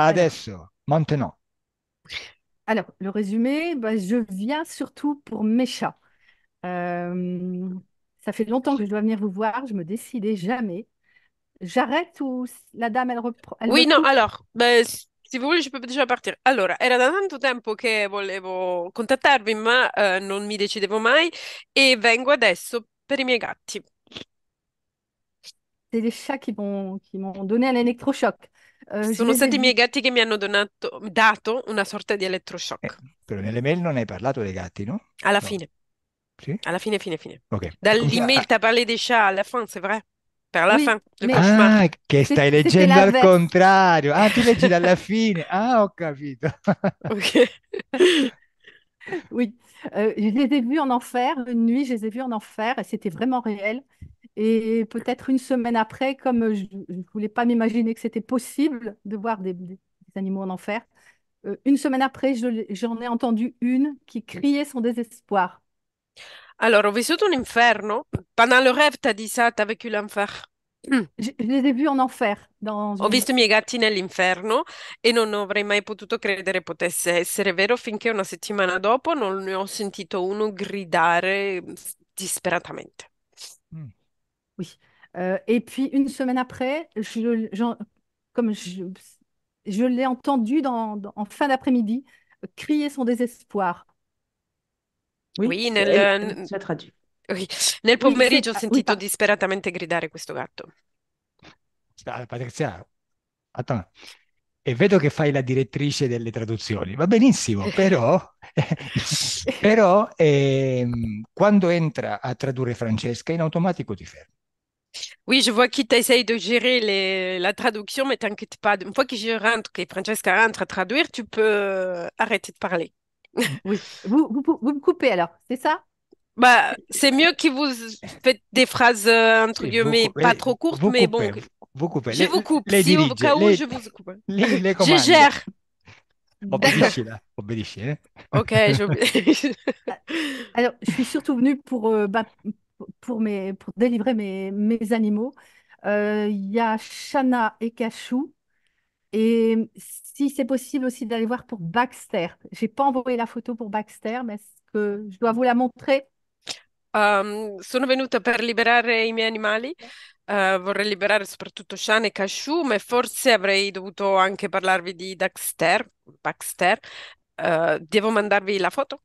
Adesso, maintenant. Alors, le résumé, bah, je viens surtout pour mes chats. Euh, ça fait longtemps que je dois venir vous voir, je me décidais jamais. J'arrête ou la dame, elle reprend elle Oui, non. Alors, ben, si vous voulez, je peux déjà partir. Allora, era da tanto tempo che volevo contattarvi, ma eh, non mi decidevo mai e vengo adesso per i miei gatti. C'est les chats qui m'ont qui m'ont donné un électrochoc. Eh, Sono stati i miei gatti che mi hanno donato, dato una sorta di elettroshock. però eh, nelle mail non hai parlato dei gatti, no? Alla no. fine. Sì? Alla fine, fine, fine. Okay. Dall'email, ah. t'as parlé des chats à la fin, c'est vrai? Per la oui, fin, mais... Ah, che stai leggendo al l'ave... contrario. Ah, tu leggi dalla fine. Ah, ho capito. ok. oui, euh, je les ai vus en enfer, une nuit, je les ai vus en enfer et c'était vraiment réel. Et peut-être une semaine après, comme je ne voulais pas m'imaginer que c'était possible de voir des, animaux en enfer, euh, une semaine après, j'en ai entendu une qui criait son désespoir. Alors, j'ai vécu un inferno. Pendant le rêve, tu as dit ça, tu as vécu l'enfer. Je, les ai vus en enfer. Dans Ho visto i miei gatti nell'inferno e non avrei mai potuto credere potesse essere vero finché una settimana dopo non ne ho sentito uno gridare disperatamente. Oui. Euh, et puis une semaine après, je, je comme je, je l'ai entendu dans, dans, en fin d'après-midi crier son désespoir. Oui, oui nel, euh, è, è traduit. Oui. Nel pomeriggio ho sentito oui, disperatamente gridare questo gatto. Ah, Patrizia, attends. E vedo che fai la direttrice delle traduzioni, va benissimo, però, però eh, quando entra a tradurre Francesca, in automatico ti fermi. Oui, je vois qu'il t'essaye de gérer les, la traduction, mais t'inquiète pas. Une fois que je rentre, que Francesca rentre à traduire, tu peux euh, arrêter de parler. Oui. Vous, me coupez alors, c'est ça bah, C'est mieux que vous faites des phrases, euh, entre guillemets, pas eh, trop courtes, mais bon. Vous coupez. Je vous coupe. si au cas où, je vous coupe. je gère. On bénéficie là, On hein. Ok, je... Ah, alors, je suis surtout venue pour, euh, pour, mes, pour délivrer mes, mes animaux. Euh, il y a Shana et Cachou. Et si c'est possible aussi d'aller voir pour Baxter. n'ai pas envoyé la photo pour Baxter, mais est-ce que je dois vous la montrer? Um, sono venuta per liberare i miei animali. Uh, vorrei liberare soprattutto shana e cachou ma forse avrei dovuto anche parlarvi di Daxter, Baxter. Uh, devo mandarvi la foto?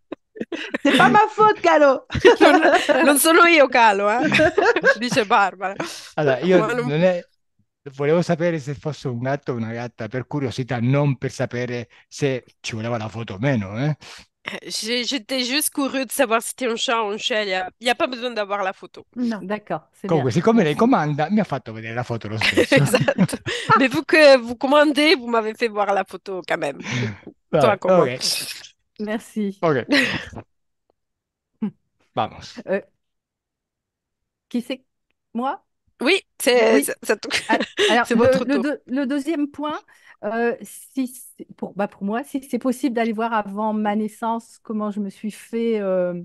Mamma food, calo! Non, non, sono io, calo, eh? dice Barbara. Allora, io non... Non è... volevo sapere se fosse un gatto o una gatta, per curiosità, non per sapere se ci voleva la foto o meno, eh? eh J'étais juste curieux de savoir si c'était un chat ou un chat. Il n'y a, pas besoin d'avoir la photo. Non, d'accord. Comunque, bien. siccome lei comanda, mi ha fatto vedere la foto lo stesso. esatto. Mais vu que vous commandez, vous m'avez fait voir la photo quand même. Vabbè, Toi, okay. Merci. OK. Euh, qui c'est? Moi? Oui, c'est le, votre le deuxième point, euh, si bah, pour, moi, si c'est possible d'aller voir avant ma naissance comment je me suis fait, euh,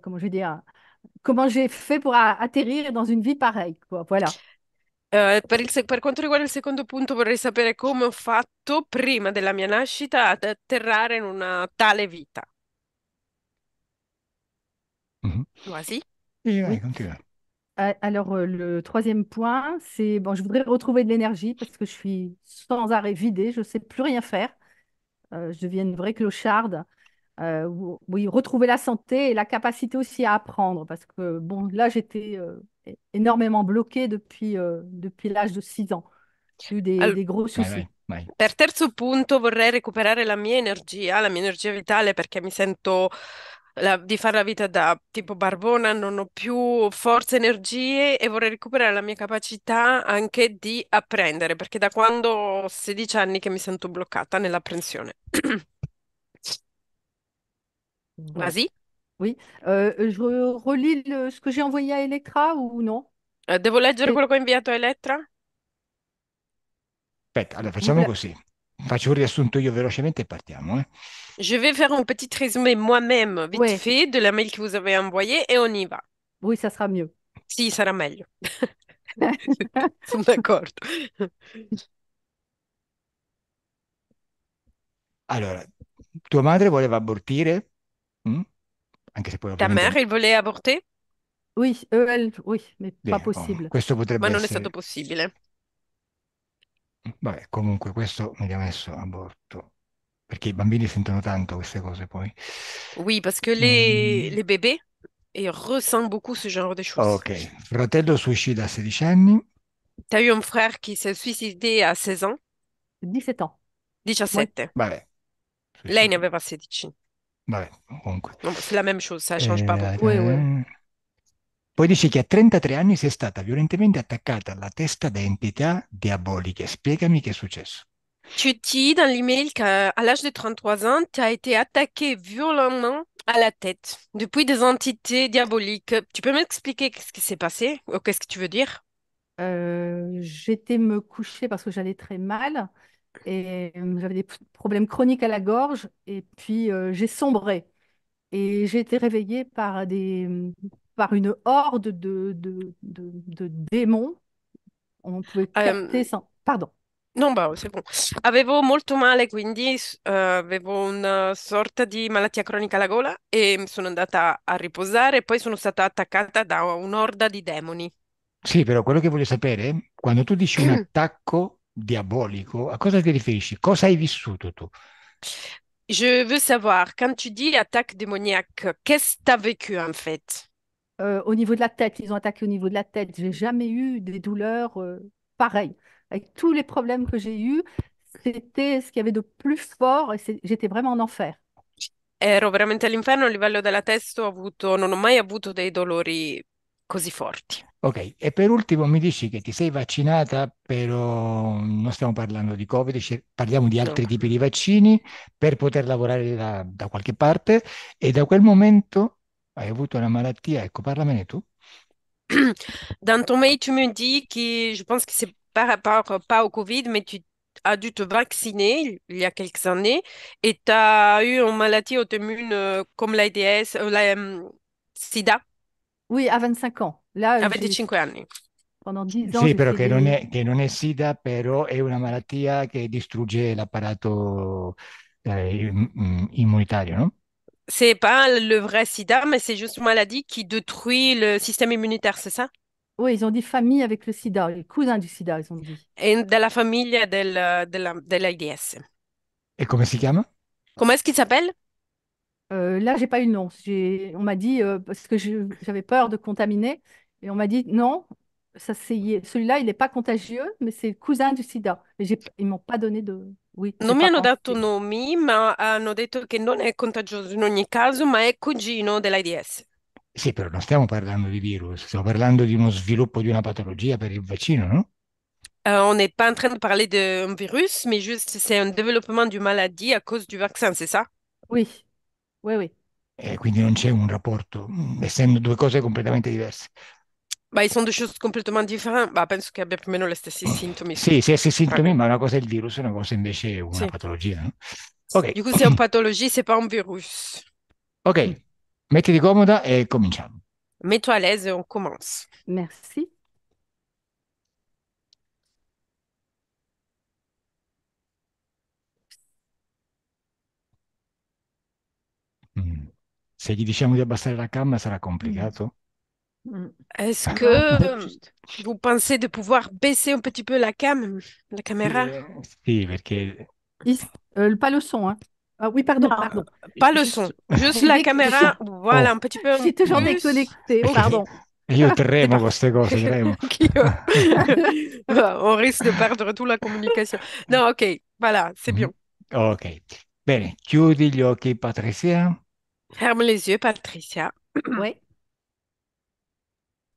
comment je vais dire, comment j'ai fait pour atterrir dans une vie pareille, quoi. Voilà pour eh, per, il, per, quanto second point, je voudrais savoir comment come ho fait prima della mia nascita ad atterrare in una tale vita. Mhm. Vas-y. Eh, alors, euh, le troisième point, c'est bon, je voudrais retrouver de l'énergie parce que je suis sans arrêt vidée, je ne sais plus rien faire. Euh, je deviens une vraie clocharde. Euh, oui, retrouver la santé et la capacité aussi à apprendre parce que bon, là, j'étais euh, énormément bloquée depuis, eh, depuis l'âge de 6 ans. Più dei, All... dei grossi vai, soucis. Vai, vai. Per terzo punto vorrei recuperare la mia energia, la mia energia vitale perché mi sento la, di fare la vita da tipo barbona, non ho più forze, energie e vorrei recuperare la mia capacità anche di apprendere, perché da quando ho 16 anni che mi sento bloccata nell'apprensione. Vas-y. Oui, Eh, je relis le- ce que j'ai envoyé à Electra ou no? Eh, devo leggere quello che ho inviato a Elettra? Aspetta, allora facciamo ouvert- così. Faccio un riassunto io velocemente e partiamo, eh. Je vais faire un petit résumé moi-même, vite Ouais, fait, de la mail que vous avez envoyée et on y va. oui, ça sera mieux. Sì, sarà meglio. Sono d'accordo. Allora, tua madre voleva abortire? Mm? anche se poi Ta mère, il voulait avorter? Oui, elle, oui, mais Bene, pas possible. oh, questo potrebbe Ma non è stato possibile. Vabbè, comunque questo mi ha messo aborto. Perché i bambini sentono tanto queste cose poi. Oui, parce que les, Mm. les bébés ils ressentent beaucoup ce genre de choses. Ok, fratello suicida a 16 anni, T'as eu un frère qui s'est suicidé à 16 ans, 17 ans. 17. vabbè. Lei ne aveva 16. Bah c'est la même chose, ça ne change pas euh, beaucoup. Tu dis Poi dice che a 33 été sei stata à la tête d'entités diaboliques. Explique-moi ce qui s'est passé. Tu dis dans l'email qu'à l'âge de 33 ans, tu as été attaquée violemment à la tête depuis des entités diaboliques. Tu peux m'expliquer ce qui s'est passé ou qu'est-ce que tu veux dire? Euh, j'étais me coucher parce que j'allais très mal et euh, j'avais des problèmes chroniques à la gorge et puis euh, j'ai sombré. Et j'ai été réveillée par, des, par une horde de, de, de, de démons. On pouvait euh, capter um... sans... Pardon. Non, bah, c'est bon. Avevo molto male, quindi eh, avevo una sorta di malattia cronica alla gola e sono andata a riposare e poi sono stata attaccata da un'orda di demoni. Sì, però quello che voglio sapere, quando tu dici un attacco diabolico, à cosa ti riferisci? Cosa hai vissuto tu? Je veux savoir, quand tu dis attaque démoniaque, qu'est-ce que tu as vécu en fait euh, Au niveau de la tête, ils ont attaqué au niveau de la tête. J'ai jamais eu des douleurs euh, pareilles. Avec tous les problèmes que j'ai eus, c'était ce qu'il y avait de plus fort j'étais vraiment en enfer. Ero veramente all'inferno a livello della testa, ho avuto, non ho mai avuto dei dolori così forti. Ok, e per ultimo mi dici che ti sei vaccinata, però non stiamo parlando di Covid, parliamo di altri no. tipi di vaccini per poter lavorare da, da, qualche parte e da quel momento hai avuto una malattia, ecco, parlamene tu. Dans ton mail, tu me dis que je pense que c'est par rapport pas au Covid, mais tu as dû te vacciner il y a quelques années et tu as eu une maladie auto-immune euh, comme l'AIDS, la, euh, euh, SIDA. Oui, à 25 ans. Là, 25 ans. Pendant 10 ans. Oui, mais que non è, che non, è, SIDA, mais è una malattia che distrugge l'apparato eh, immunitaire, mm, immunitario, no? C'est pas le vrai sida, mais c'est juste une maladie qui détruit le système immunitaire, c'est ça? Oui, ils ont dit famille avec le sida, les cousins du sida, ils ont dit. Et de la famille de l'AIDS. Et comment s'appelle? Comment est-ce qu'il s'appelle? Euh, là, j'ai pas eu non. On m'a dit, euh, parce que j'avais peur de contaminer, et on m'a dit non, celui-là, il n'est pas contagieux, mais c'est le cousin du sida. Mais ils m'ont pas donné de. Oui, non mi hanno pensé. dato nomi, ma hanno detto che non è contagioso in ogni caso, ma è cugino dell'AIDS. Sì, però non stiamo parlando di virus, stiamo parlando di uno sviluppo di una patologia per il vaccino, no? Euh, on n'est pas en train de parler d'un virus, mais juste c'est un développement d'une maladie à cause du vaccin, c'est ça? Oui. Oui, oui. E quindi non c'è un rapporto, mm, essendo due cose completamente diverse. Ma sono due cose completamente differenti, ma penso che abbia più o meno gli stessi mm. sintomi. Sì, gli stessi sintomi, ma una cosa è il virus, una cosa invece è una sì. patologia. No? Okay. Du coup, c'est une pathologie, c'est pas un virus. Ok, mettiti comoda e cominciamo. Mets-toi à l'aise e on commence. Merci. Si mm. Se gli diciamo di abbassare la ça sera compliqué. Mm. Oh. Mm. Est-ce ah, que vous pensez de pouvoir baisser un petit peu la cam, la caméra Oui, parce que... pas le son, hein. Ah oui, pardon, pardon. Pas le son, juste la caméra, voilà, un petit peu. Oh. J'ai toujours déconnecté, pardon. Io tremo queste cose, bah, On risque de perdre toute la communication. Non, ok, voilà, c'est mm-hmm. bien. Ok, bene, chiudi gli occhi Patricia. Ferme les yeux, Patricia. Oui.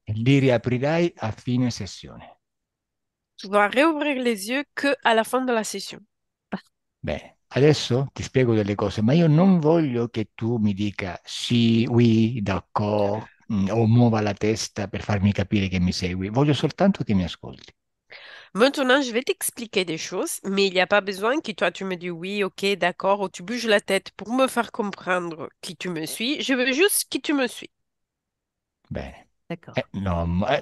Li riaprirai a fine sessione. Tu vas riaprire les yeux che alla fine della sessione. Bene, adesso ti spiego delle cose, ma io non voglio che tu mi dica sì, oui, d'accordo, mm, o muova la testa per farmi capire che mi segui. Voglio soltanto che mi ascolti. Maintenant, je vais t'expliquer des choses, mais il n'y a pas besoin que toi, tu me dis oui, ok, d'accord, ou tu bouges la tête pour me faire comprendre qui tu me suis. Je veux juste qui tu me suis. Ben. D'accord. Eh, non, moi,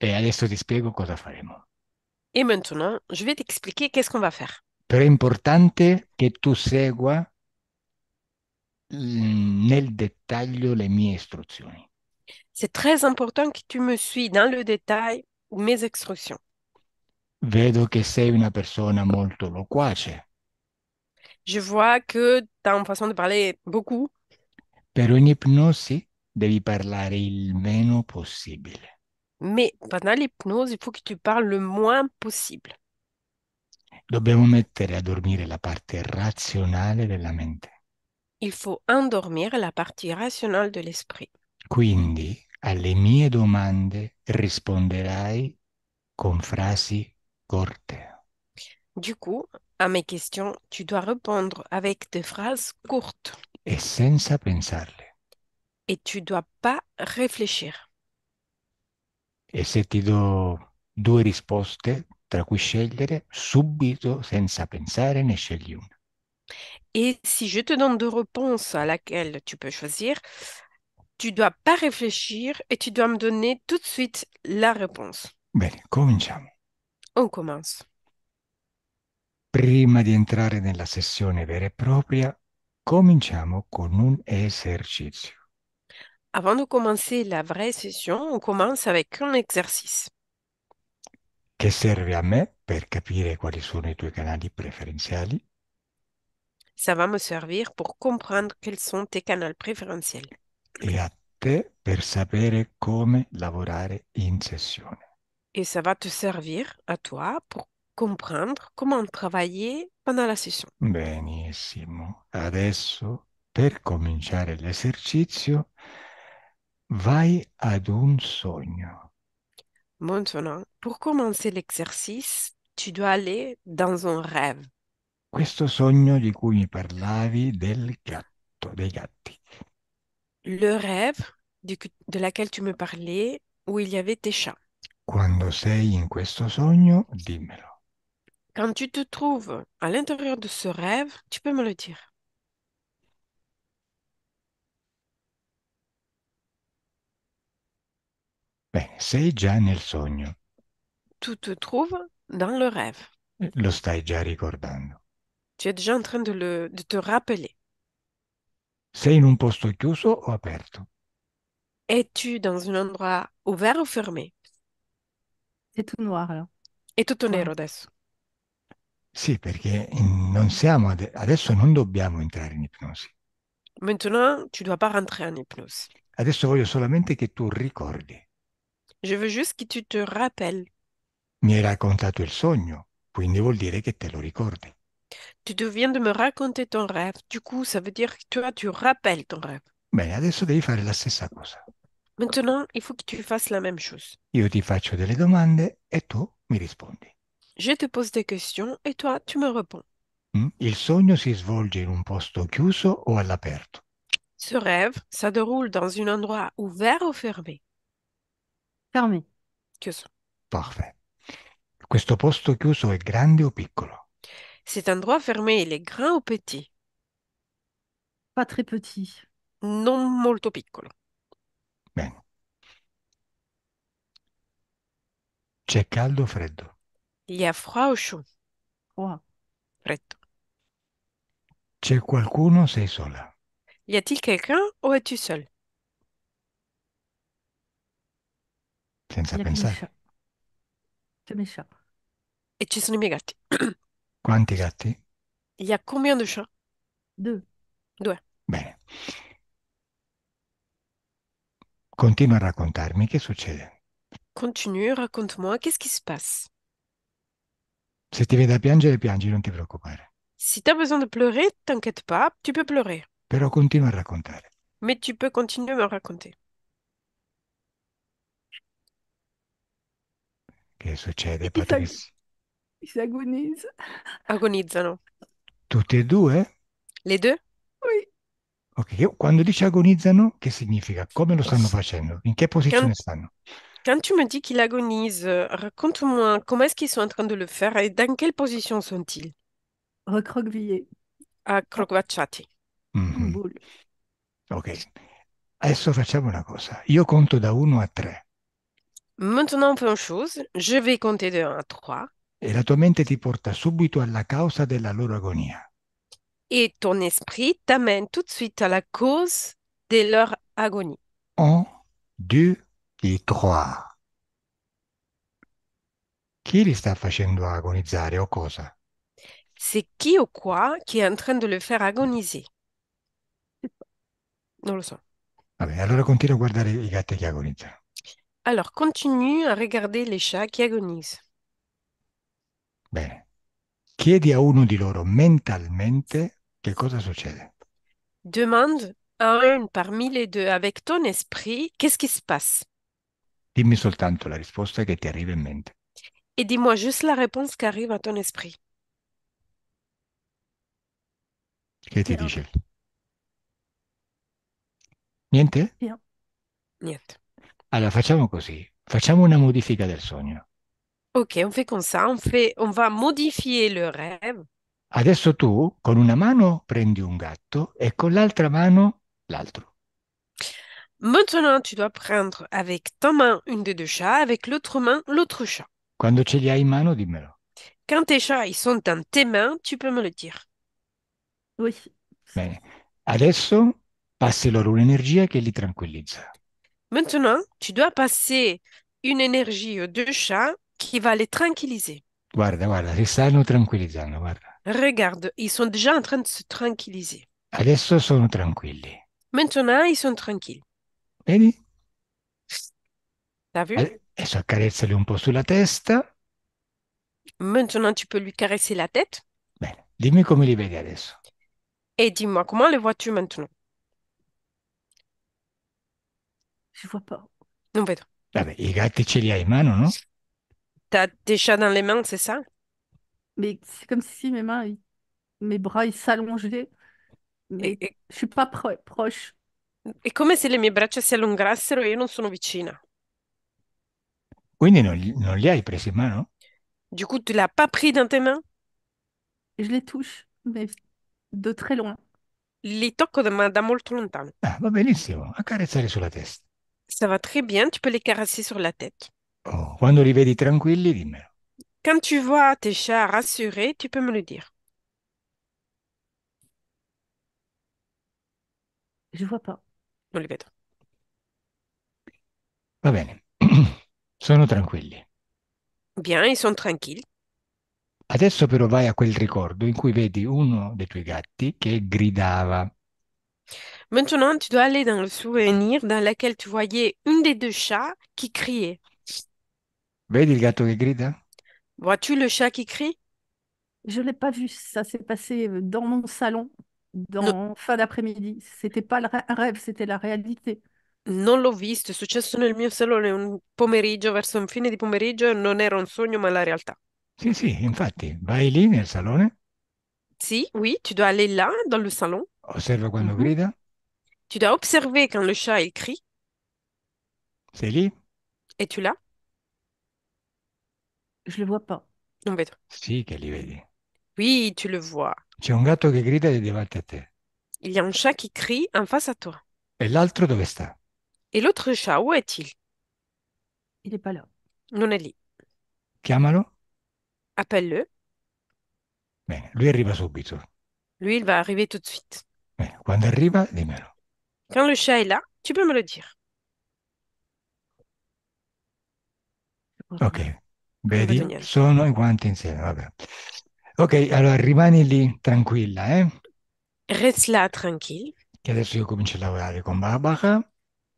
adesso ti spiego cosa faremo. Et maintenant, je vais t'expliquer qu'est-ce qu'on va faire. très important importante tu segua dans mm, nel dettaglio le mie istruzioni. C'est très important que tu me suis dans le détail mes instructions. Vedo che sei una persona molto loquace. Je vois que tu ta façon de parler beaucoup. Però in ipnosi devi parlare il meno possibile. Mais pendant l'hypnose, il faut que tu parles le moins possible. Dobbiamo mettere a dormire la parte razionale della mente. Il faut endormir la partie rationnelle de l'esprit. Quindi Alle mie domande risponderai con frasi corte. Du coup, à mes questions, tu dois répondre avec des phrases courtes. Et sans pensarle. Et tu dois pas réfléchir. Et se ti do due risposte tra cui scegliere, subito, senza pensare, ne scegli una. Et si je te donne deux réponses à laquelle tu peux choisir, tu dois pas réfléchir et tu dois me donner tout de suite la réponse. Bien, commençons. On commence. Prima di entrare nella sessione vera e propria, un esercizio. Avant de commencer la vraie session, on commence avec un exercice. Che serve a me capire quali sono i tuoi canali Ça va me servir pour comprendre quels sont tes canaux préférentiels. e a te per sapere come lavorare in sessione. E ça va te servir a toi pour comprendre comment travailler pendant la sessione. Benissimo. Adesso, per cominciare l'esercizio, vai ad un sogno. Maintenant, pour commencer l'exercice, tu dois aller dans un rêve. Questo sogno di cui mi parlavi del gatto, dei gatti. le rêve de, laquelle tu me parlais où il y avait tes chats. Quand tu te trouves à l'intérieur de ce rêve, tu peux me le dire. Tu te trouves dans le rêve. Lo Tu es déjà en train de te rappeler. Sei in un posto chiuso o aperto? Es-tu dans un endroit ouvert ou fermé? È tutto noir là. È tutto nero adesso. Sì, perché non siamo ade- adesso non dobbiamo entrare in ipnosi. Maintenant, tu dois pas rentrer en hypnose. Adesso voglio solamente che tu ricordi. Je veux juste que tu te rappelles. Mi hai raccontato il sogno, quindi vuol dire che te lo ricordi. Tu deviens de me raconter ton rêve. Du coup, ça veut dire que toi, tu rappelles ton rêve. Bene, adesso devi fare la stessa cosa. Maintenant, il faut que tu fasses la même chose. Io ti faccio delle domande e tu mi rispondi. Je te pose des questions et toi, tu me réponds. Mm? Il sogno si svolge in un posto chiuso o all'aperto? Ce rêve, ça déroule dans un endroit ouvert ou fermé? Fermé. Chiuso. Parfait. Questo posto chiuso è grande o piccolo? Cet endroit fermé, il est grand ou petit? Pas très petit. Non molto piccolo. Bene. C'est caldo ou freddo? Il y a froid ou chaud? Froid. Freddo. C'è qualcuno ou sei sola? Y a-t-il quelqu'un ou es-tu seule? Senza Il Et pensare. scia- e ci sono i miei Quanti gatti? Il y a combien de chats? Deux. Due. Bene, continua a raccontarmi che succede. Continue, raconte-moi, qu'est-ce qui se passe? Se ti viene da piangere, piangi, non ti preoccupare. Se t'as besoin de pleurer, t'inquiète pas, tu peux pleurer. Però continua a raccontare. Ma tu peux continuer à me raconter. Che succede, Patrizia? Ils agonisent. Agonizzano. Tutte e due? Le due? Oui. Ok, quando dice agonizzano, che significa? Come lo stanno facendo? In che Quand, posizione stanno? quand tu me dis qu'il agonisent, raconte-moi comment est-ce qu'ils sont en train de le faire et dans quelle position sont-ils? Recroquevillés, Accrobattiati. Mhm, boule. Ok, adesso facciamo una cosa. Io conto da 1 a 3. Maintenant, on fait une chose. Je vais compter de 1 à 3 e la tua mente ti porta subito alla causa della loro agonia. E ton esprit t'amène tout de suite alla causa della loro agonia. Un, due et trois. Chi li sta facendo agonizzare o cosa? C'est qui ou quoi qui est en train de le faire agoniser? Non lo so. Vabbè, allora continua a guardare i gatti che agonizzano. Alors continue à regarder les chats qui agonisent. Bene, chiedi a uno di loro mentalmente che cosa succede. Demande a un parmi les deux avec ton esprit qu'est-ce qui se passe Dimmi soltanto la risposta che ti arriva in mente. E dimmi juste la risposta che arriva a ton esprit. Che ti dice? Niente? Niente. Allora facciamo così, facciamo una modifica del sogno. Ok, on fait comme ça, on fait, on va modifier le rêve. Adesso tu con una mano prendi un gatto e con l'altra mano l'altro. Maintenant, tu dois prendre avec ta main une des deux chats, avec l'autre main l'autre chat. Quando ce li hai in mano, dimmelo. Quand tes chats ils sont dans tes mains, tu peux me le dire. Oui. Bene. Adesso passi loro un'energia che li tranquillizza. Maintenant, tu dois passer une énergie aux deux chats qui va les tranquilliser. Guarda, guarda, si stanno tranquillizzando, guarda. Regarde, ils sont déjà en train de se tranquilliser. Adesso sono tranquilli. Maintenant, ils sont tranquilles. Vedi? T'as vu? Adesso accarezzali un po' sulla testa. Maintenant, tu peux lui caresser la tête. Bene, dimmi come li vedi adesso. E dimmi, moi comment les vois-tu maintenant? Je vois pas. Non vedo. Vabbè, i gatti ce li hai in mano, no? T'as tes chats dans les mains, c'est ça? Mais c'est comme si mes mains, mes bras, ils s'allongeaient. Mais je je suis pas proche. Et comme se le mie braccia si allungassero e io non sono vicina. Quindi non, li- non li hai presi in Du coup, tu l'as pas pris dans tes mains? je les touche, mais de très loin. Li tocco da, ma da molto lontano. Ah, va benissimo, accarezzare sulla testa. Ça va très bien, tu peux les caresser sur la tête. Oh, quando li vedi tranquilli, dimmelo. Quand tu vois tes chats rassurés, tu peux me le dire. Je vois pas. Non li vedo. Va bene. Sono tranquilli. Bien, ils sont tranquilles. Adesso però vai a quel ricordo in cui vedi uno dei tuoi gatti che gridava. Maintenant, tu dois aller dans le souvenir dans lequel tu voyais un des deux chats qui criait. Vedi hein. tu le chat qui crie Je ne l'ai pas vu. Ça s'est passé euh, dans mon salon, dans fin d'après-midi. C'était pas un rêve, c'était la réalité. Non l'ho visto, è successo nel mio salone un pomeriggio, verso un fine di pomeriggio, non era un sogno ma la realtà. Sì, sì, infatti, vai lì nel salone. Sì, oui, tu dois aller là, dans le salon. Observe quando mm -hmm. grida. Tu dois observer quand le chat il crie. C'est lì. es tu là je le vois pas. Non, vedo. Si, che li vedi. Oui, tu le vois. C'è un gatto che grida e di davanti Il y a un chat qui crie en face à toi. E l'altro dove sta? Et l'autre chat, où est-il? Il n'est pas là. Non è lì. Chiamalo. Appelle-le. Bene, lui arriva subito. Lui, il va arriver tout de suite. Quand Bene, quando arriva, dimmelo. Quand le chat est là, tu peux me le dire. Ok, Vedi, sono in quanti insieme, vabbè. Ok, allora rimani lì tranquilla, eh? Reste là tranquille. Che adesso io comincio a lavorare con Barbara.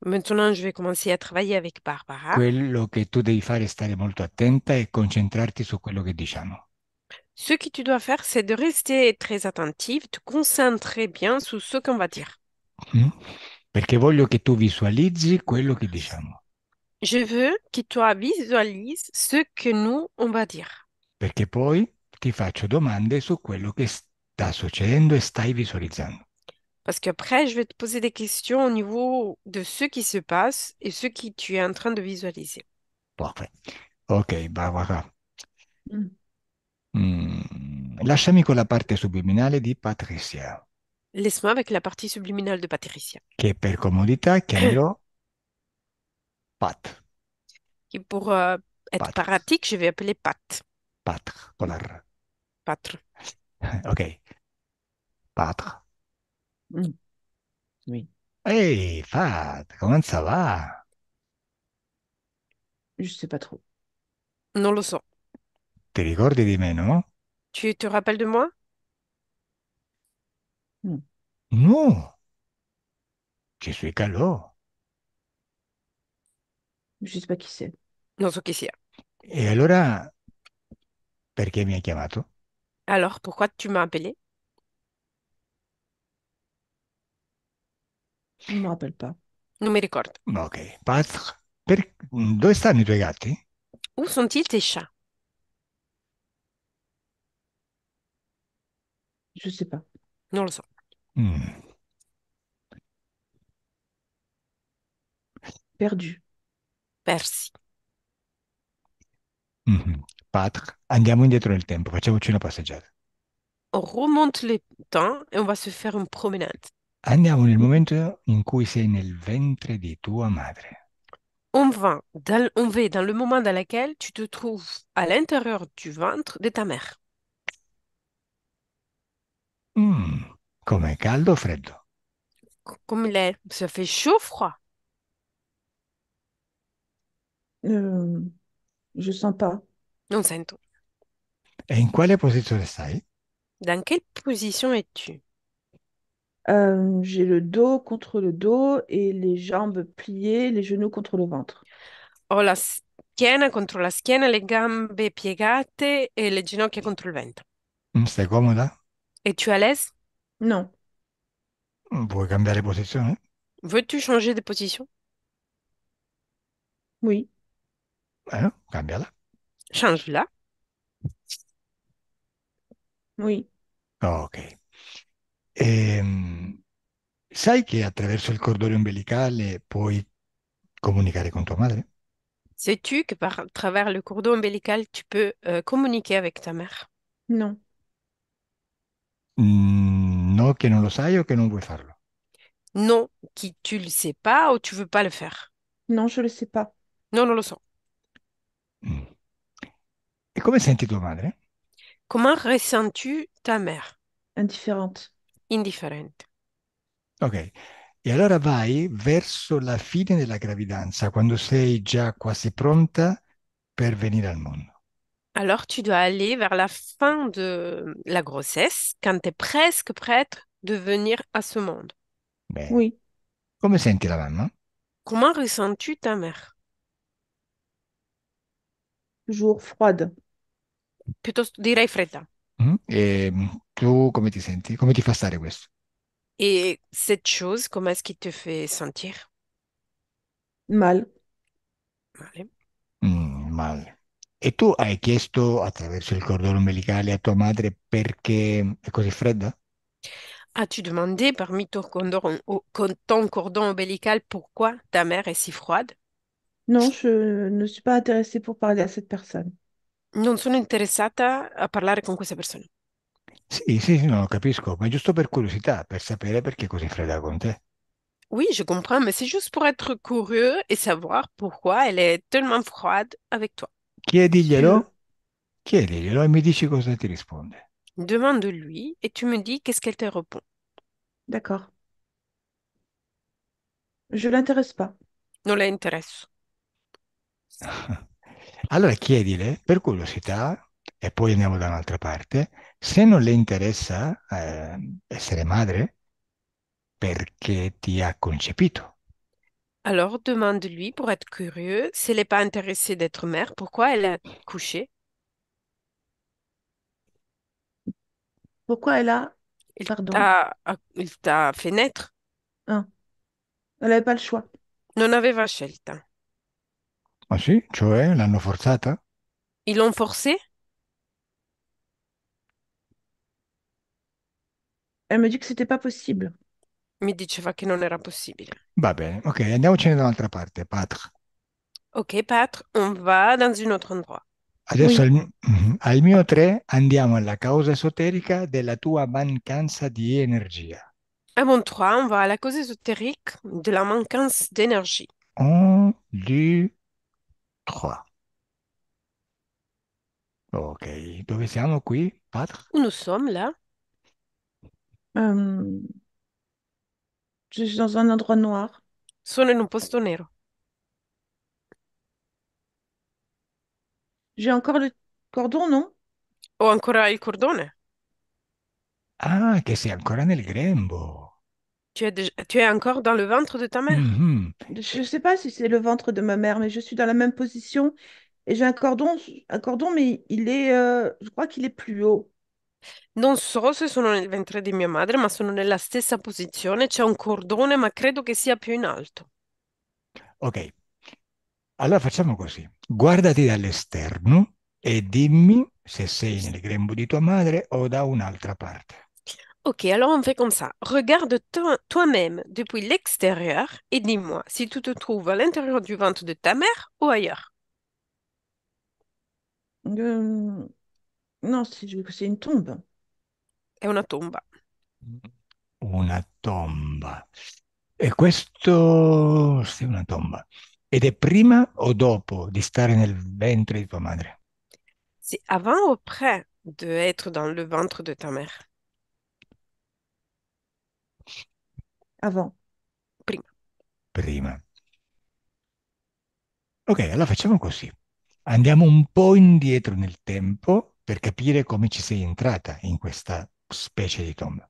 Maintenant, je vais commencer à travailler avec Barbara. Quello che tu devi fare è stare molto attenta e concentrarti su quello che diciamo. Ce que tu dois faire, c'est de rester très attentive, te concentrer bien su ce qu'on va dire. Mm? Perché voglio che tu visualizzi quello che diciamo. Je veux que tu visualises ce que nous, on va dire. Parce poi ti e Parce qu'après, je vais te poser des questions au niveau de ce qui se passe et ce que tu es en train de visualiser. Parfait. Ok, bah voilà. Mm. Hmm. Lasciami la parte subliminale di Patricia. Laisse-moi avec la partie subliminale de Patricia. Che per comodità chiamerò Pat. Et pour euh, être paratique, pratique, je vais appeler pâte. Pâtre. a. Patre, OK. Patre. Oui. Hey, Pat, comment ça va? Je sais pas trop. Non le Tu te ricordi de moi, non? Tu te rappelles de moi? Non. Je suis calot. Je ne sais pas qui c'est. Non so qui c'est. Et alors, pourquoi Alors, pourquoi tu m'as appelé? ne me rappelle pas. Non me ricordo. pas. Ok, Pat, où sont tes i Où sont-ils tes chats? Je ne sais pas. Non le sais pas. Perdu persi. Patre, andiamo indietro nel tempo, facciamoci una passeggiata. On remonte le temps et on va se faire une promenade. Andiamo nel momento in cui sei nel ventre di tua madre. On va dans, le moment dans lequel tu te trouves à l'intérieur du ventre de ta mère. Mm, com'è caldo freddo? Come Comme il est, ça fait chaud, froid. Euh, je sens pas. Non Et en quelle position es-tu Dans quelle position es-tu? Euh, j'ai le dos contre le dos et les jambes pliées, les genoux contre le ventre. Oh, la schiena contre la schiena, les gambe piegate et les genoux contre le ventre. C'est comme comoda? Et tu à l'aise? Non. changer cambiare position. Veux-tu changer de position? Oui. Change-la. Hein? Oui. Ah, ok. que sai che attraverso il cordone ombelicale puoi communiquer avec ta madre? Sais-tu que par travers le cordon ombilical, tu peux euh, communiquer avec ta mère? Non. Mm, no, non lo sai o non vuoi faire. Non, qui tu le sais pas ou tu veux pas le faire? Non, je le sais pas. Non, non le sens. Et comment Comment ressens-tu ta mère? Indifférente. Indifférente. Ok. Et alors, vai vers la fine della gravidanza, tu es déjà quasi pronta pour venir au monde. Alors tu dois aller vers la fin de la grossesse, quand tu es presque prête de venir à ce monde. Oui. Come tu la maman? Comment ressens-tu ta mère? toujours froide. Plutôt, dirais fredda. Et mm-hmm. Et tu te sens sens Comment ti fa stare questo? Et cette chose, comment est-ce qu'il te fait sentir? Mal. Mm, mal. Mm, male. as tu à chiesto attraverso il cordone à a tua madre perché est così fredda? As-tu demandé parmi ton cordon, ton cordon ombilical pourquoi ta mère est si froide? Non, je ne suis pas intéressée pour parler à cette personne. Non sono interessata a parlare con questa persona. Sì, sì, lo capisco, ma giusto per curiosità, per sapere perché così con te. Oui, je comprends, mais c'est juste pour être curieux et savoir pourquoi elle est tellement froide avec toi. Chiediglielo, chiediglielo e mi dici cosa ti risponde. Demande-lui et tu me dis qu'est-ce qu'elle te répond. D'accord. Je l'intéresse pas. Non l'intéresse. Allora chiedile per curiosità e poi andiamo da un'altra parte, se non le interessa eh, essere madre, perché ti ha concepito? Allora demande-lui per essere curieux, se elle pas intéressée d'être mère, perché elle a couché? Pourquoi elle a... Pardon. Ah, il t'a fait naître. Ah. Elle n'avait pas le choix. Non aveva scelta. Ah sì? Cioè eh, l'hanno forzata? Ils l'ont forcée? Elle me dit que c'était pas possible. Mi diceva che non era possibile. Va bene, ok, andiamoci da un'altra parte, Patre. Ok, Patre, on va dans un autre endroit. Adesso mhm, al, mio tre andiamo alla causa esoterica della tua mancanza di energia. A mon 3, on va alla causa cause della de la mancanza d'énergie. On du 3. Ok, dove siamo qui, Patre? Où nous sommes là? Ehm, je suis dans un endroit noir. Sono in un posto nero. J'ai encore le cordon, non? Ho ancora il cordone. Ah, che sei ancora nel grembo. Tu es, déjà... tu es encore dans le ventre de ta mère mm -hmm. Je ne sais pas si c'est le ventre de ma mère, mais je suis dans la même position et j'ai un cordon, un cordon, mais il est, euh, je crois qu'il est plus haut. Non so se sono nel ventre di mia madre, ma sono nella stessa posizione. C'è un cordone, ma credo che sia più in alto. Ok, allora facciamo così. Guardati dall'esterno e dimmi se sei nel grembo di tua madre o da un'altra parte. Ok, alors on fait comme ça. Regarde toi- même depuis l'extérieur et dis-moi si tu te trouves à l'intérieur du ventre de ta mère ou ailleurs. Euh, non, c'est une tombe. È una tomba. Una tomba. E questo è una tomba. Ed è prima o dopo di stare nel ventre di tua madre? C'est avant ou après d'être dans le ventre de ta mère. Avant. Prima. Prima. Ok, allora facciamo così. Andiamo un po' indietro nel tempo per capire come ci sei entrata in questa specie di tomba.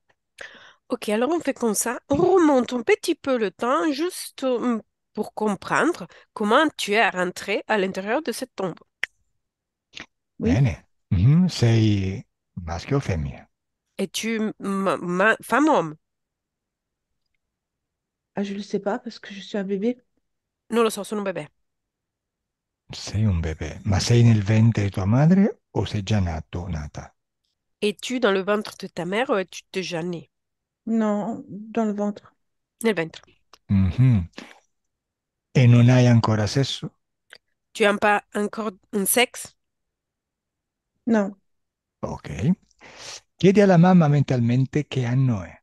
Ok, allora on fait comme ça. On remonte un petit peu le temps juste mm, pour comprendre comment tu es rentré à l'intérieur de cette tombe. Oui. Bene. Mm -hmm. Sei maschio o femmina? E tu, ma, ma, femme-homme. Ah, je le sais pas parce que je suis un bébé. Non lo so, sono un bébé. Sei un bébé. ma sei nel ventre di tua madre o sei già nato nata? Es-tu dans le ventre de ta mère ou es-tu déjà né? Non, dans le ventre. Dans le ventre. Mhm. E non hai ancora sesso? Tu n'as pas encore un sexe? Non. Ok. Chiedi alla mamma mentalmente che anno è.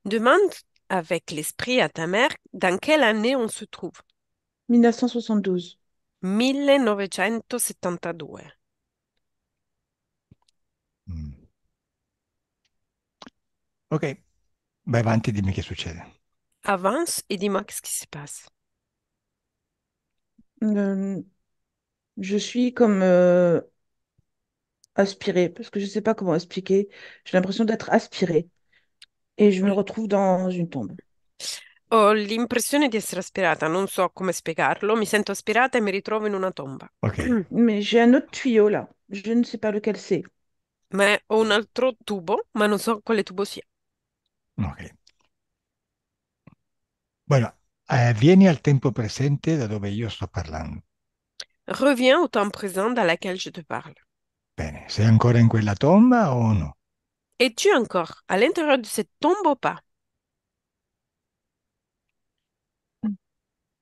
Demande avec l'esprit à ta mère, dans quelle année on se trouve 1972. 1972. Hmm. Ok, vai avanti dimmi che succede. Avance et dis-moi ce qui se passe. Euh, je suis comme euh, aspirée, parce que je ne sais pas comment expliquer. J'ai l'impression d'être aspirée. e je me retrouve dans une tombe. Ho l'impressione di essere aspirata, non so come spiegarlo, mi sento aspirata e mi ritrovo in una tomba. Ok. Mais j'ai un autre tuyau là, je ne sais pas lequel c'est. Ma ho un altro tubo, ma non so quale tubo sia. Ok. Bueno, eh, vieni al tempo presente da dove io sto parlando. Reviens au temps présent dans lequel je te parle. Bene, sei ancora in quella tomba o no? Es-tu encore à l'intérieur de cette tombe ou pas?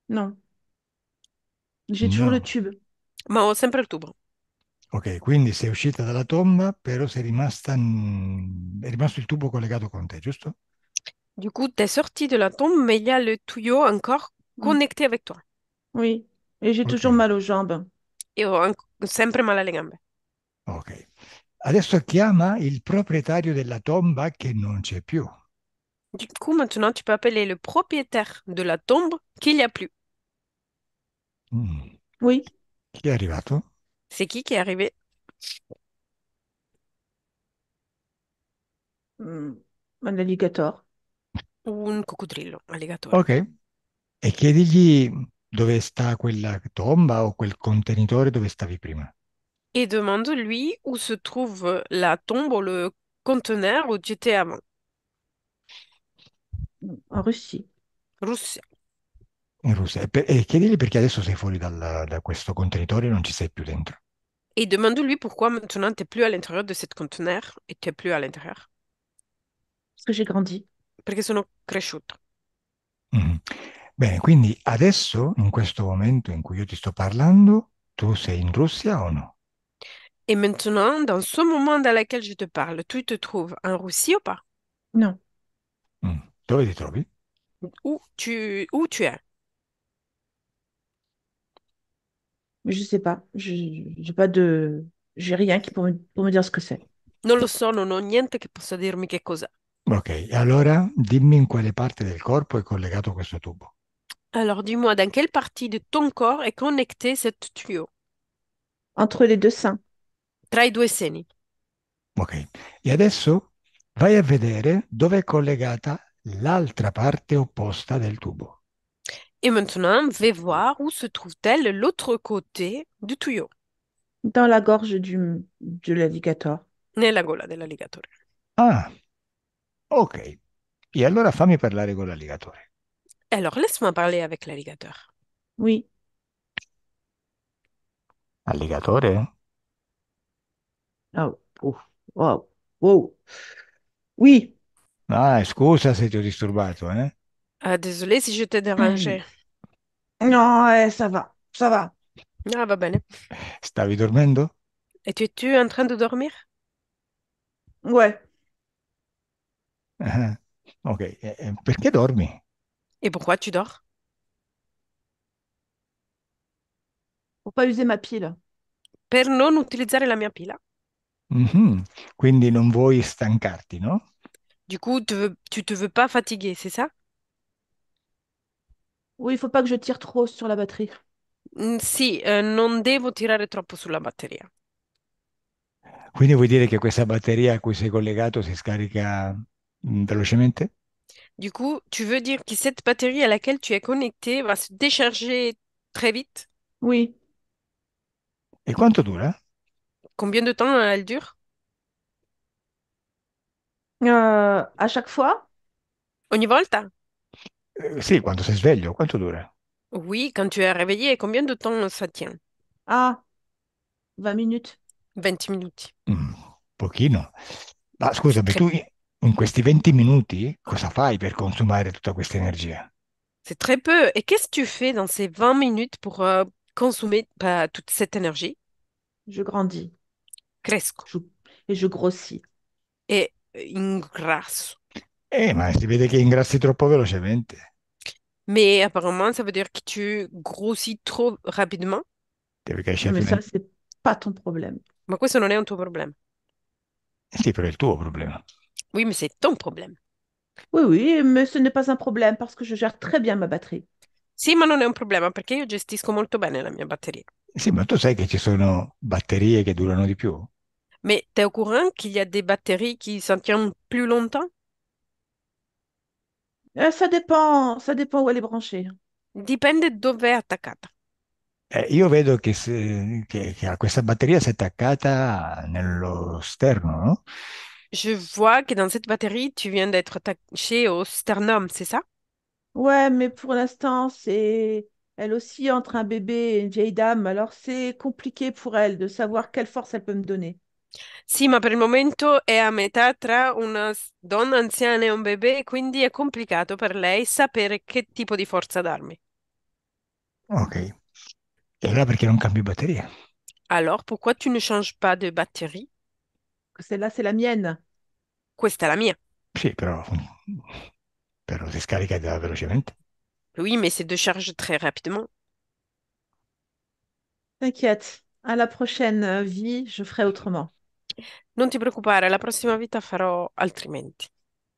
Non. J'ai toujours le tube. Ma j'ai toujours le tube. Ok, quindi sei uscita dalla tomba, però sei rimasta, è rimasto il tubo collegato con te, giusto? Du coup, tu es sortie de la tombe, mais il y a le tuyau encore mm. connecté avec toi. Oui, et j'ai toujours mal aux jambes. Et toujours toujours mal aux jambes. Ok. Adesso chiama il proprietario della tomba che non c'è più. Du coup, maintenant, tu peux appeler le propriétaire de la tombe qu'il n'y a plus. Mm. Oui. Chi è arrivato? C'est qui qui est arrivé? Mm, un alligator. Un coccodrillo, alligator. Ok. E chiedigli dove sta quella tomba o quel contenitore dove stavi prima. et demande lui où se trouve euh, la tombe ou le conteneur où tu étais avant. En Russie. En In Russia. E, e chiedigli perché adesso sei fuori dal, da questo contenitore e non ci sei più dentro. Et demande-lui pourquoi maintenant tu n'es plus à l'intérieur de cette conteneur et tu n'es plus à l'intérieur. Parce que j'ai grandi. Perché sono cresciuto. Mm. Bene, quindi adesso, in questo momento in cui io ti sto parlando, tu sei in Russia o no? Et maintenant, dans ce moment dans lequel je te parle, tu te trouves en Russie ou pas Non. Hmm. Où tu, où tu es Je sais pas. J'ai pas de. J'ai rien qui pour me, dire ce que c'est. Non lo so, non ho niente che possa dirmi che cos'è. Ok, e allora dimmi in Alors dis-moi, dans quelle partie de ton corps est connecté ce tuyau Entre les deux seins. tra i due seni. Ok, e adesso vai a vedere dove è collegata l'altra parte opposta del tubo. E maintenant, vais voir où se trouve-t-elle l'autre côté du tuyau. Dans la gorge du, de l'alligator. Nella gola dell'alligatore. Ah, ok. E allora fammi parlare con l'alligatore. Allora, laisse-moi parler avec l'alligator. Oui. Alligatore? Ah, oh, wow, Oui. Ah, scusa se ti ho disturbato, eh? Ah, désolé si je t'ai dérangé. Mm. Non, eh, ça va, ça va. Ah, va bene. Stavi dormendo? Et tu es en train de dormir? Ouais. Ah, ok, pourquoi e, pourquoi e, perché dormi? Et pourquoi tu dors? Pour pas user ma pile. Per non utilizzare la mia pila. Mhm. Quindi non vuoi stancarti, no? Du coup, te veux- tu te veux pas fatiguer, c'est ça? Oui, il faut pas que je tire trop sur la batterie. Mm, sì, eh, non devo tirare troppo sulla batteria. Quindi vuoi dire che questa batteria a cui sei collegato si scarica mm, velocemente? Du coup, tu veux dire que cette batterie à laquelle tu es connecté va se décharger très vite? Oui. E quanto dura? Combien de temps euh, elle dure? Euh, chaque fois? Ogni volta? Eh, sì, quando sei sveglio, quanto dura? Oui, quand tu es réveillé, combien de temps ça tient? Ah, 20 minutes. 20 minuti. Un pochino. Ma scusami, mais tu in questi 20 minuti cosa fai per consumare tutta cette énergie C'est très peu. Et qu'est-ce que tu fais dans ces 20 minutes pour euh, consommer bah, toute cette énergie? Je grandis. Cresco. Je, e je grossis. E ingrasso. Eh, ma si vede che ingrassi troppo velocemente. ma apparemment, ça veut dire que tu grossis trop rapidement. Deve crescere Ma ça, c'est pas ton problème. Ma questo non è un tuo problema. Eh sì, però è il tuo problema. Oui, mais c'est ton problème. Oui, oui, mais ce n'est pas un problème parce que je gère très bien ma batterie. Sì, ma non è un problema perché io gestisco molto bene la mia batteria. Sì, ma tu sai che ci sono batterie che durano di più? Mais es au courant qu'il y a des batteries qui s'en tiennent plus longtemps? Eh, ça dépend, ça dépend où elle est branchée. Dipende dove è attaccata. Eh, io vedo che, se- che- che questa batteria si è attaccata nello sterno, no? Je vois que dans cette batterie, tu viens d'être attaché au sternum, c'est ça? Ouais, mais pour l'instant, c'est elle aussi entre un bébé et une vieille dame, alors c'est compliqué pour elle de savoir quelle force elle peut me donner. Sì, ma per il momento è a metà tra una donna anziana e un bebè, quindi è complicato per lei sapere che tipo di forza darmi. Ok. E allora perché non cambi Alors, pourquoi tu ne changes pas de batterie? Celle-là, c'est la mienne. Questa è la mia. Sì, però, però si scarica velocemente. Oui, mais c'est de charge très rapidement. T'inquiète, à la prochaine euh, vie, je ferai autrement. Non ti preoccupare, La prossima vita farò altrimenti.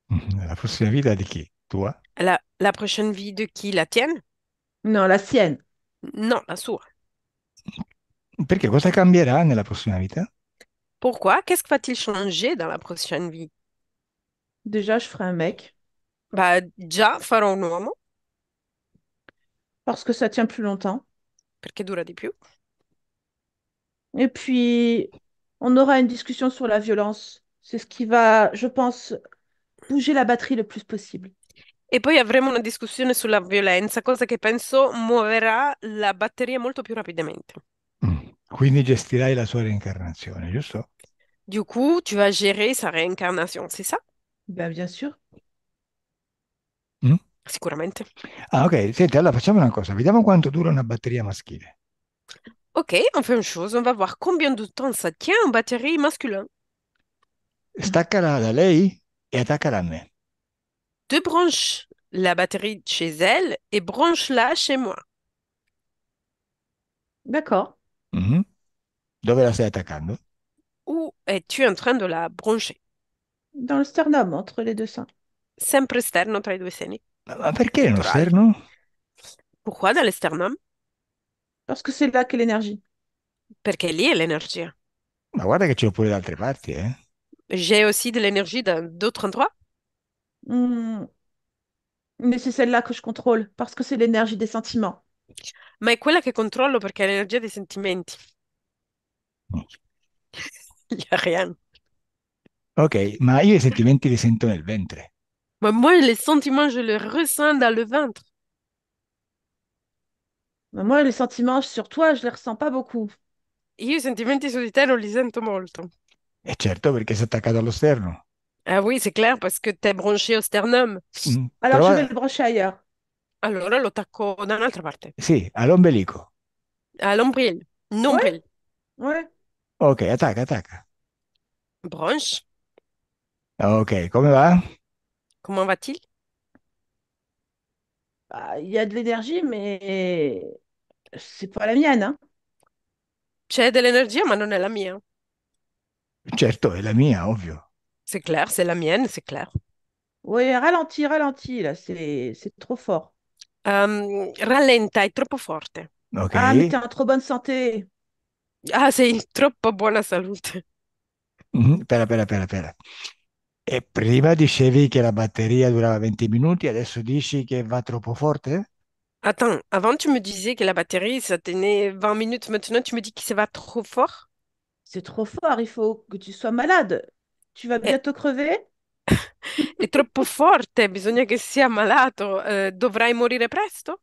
La prochaine vita di chi? Toi La, la prochaine vie de qui? La tienne? Non, la sienne. Non, la sua. Perché cosa cambierà nella prossima vita? Pourquoi? Qu'est-ce que va-t-il changer dans la prochaine vie? Déjà, je ferai un mec. Bah, già farò un uomo parce que ça tient plus longtemps. Perché dura di più. Et puis, on aura une discussion sur la violence. C'est ce qui va, je pense, bouger la batterie le plus possible. E poi avremo una discussione sulla violenza, cosa che penso muoverà la batteria molto più rapidamente. Mm. Quindi gestirai la sua reincarnazione, giusto? Du coup, tu vas gérer sa réincarnation, c'est ça? Ben, bien sûr. Sicuramente. Ah, ok. Senti, allora facciamo una cosa, vediamo quanto dura una batteria maschile. Ok, on fait une chose, on va voir combien de temps ça tient une batterie masculine. Staccala la lei e attaccala a me. Deux branches, la batterie chez elle et branche-la chez moi. D'accord. Mhm. Dove la stai attaccando? Où es-tu en train de la brancher? Dans le sternum, entre les deux seins. Sempre sternum tra i due seni. Ma ah, bah, perché Pourquoi dans l'esternum? Parce que c'est là que l'énergie. Parce que è l'energia. Ma guarda che ce l'ho pure parti, eh? J'ai aussi de l'énergie dans d'autres endroits? Hmm. Mais c'est celle-là que je contrôle, parce que c'est l'énergie des sentiments. Ma è quella che controllo perché è l'energia dei sentimenti. Il n'y a rien. Ok, ma io i sentimenti sens sento nel ventre moi, les sentiments, je les ressens dans le ventre. Mais Moi, les sentiments sur toi, je les ressens pas beaucoup. Io i sentimenti su di te non li sento molto. E certo, perché sei attaccato allo sterno. Ah oui, c'est clair, parce que tu es branché au sternum. Mm. Alors, je vais le brancher ailleurs. Allora lo tacco da un'altra parte, Sì, all'ombelico. à non Ouais. Ok, attaque, attaque. Branche. Ok, come va? Comment va-t-il? Bah, il y a de l'énergie, mais c'est pas la mienne, hein. de l'énergie, ma non è la mia. Certo, è la mia, ovvio. C'est clair, c'est la mienne, c'est clair. Oui, ralenti, ralenti, là, c'est c'est trop fort. Ehm, rallenta, è troppo forte. Ah, mais es en trop bonne santé. Ah, c'est trop troppo buona salute. Mhm, Pera, pera, E prima dicevi che la batteria durava 20 minuti, adesso dici che va troppo forte? Attends, avant tu me disais que la batterie, ça tenait 20 minutes. Maintenant tu me dis que ça va trop fort? C'est trop fort, il faut que tu sois malade. Tu vas eh. bientôt crever? È troppo forte, bisogna che sia malato. Eh, dovrai morire presto?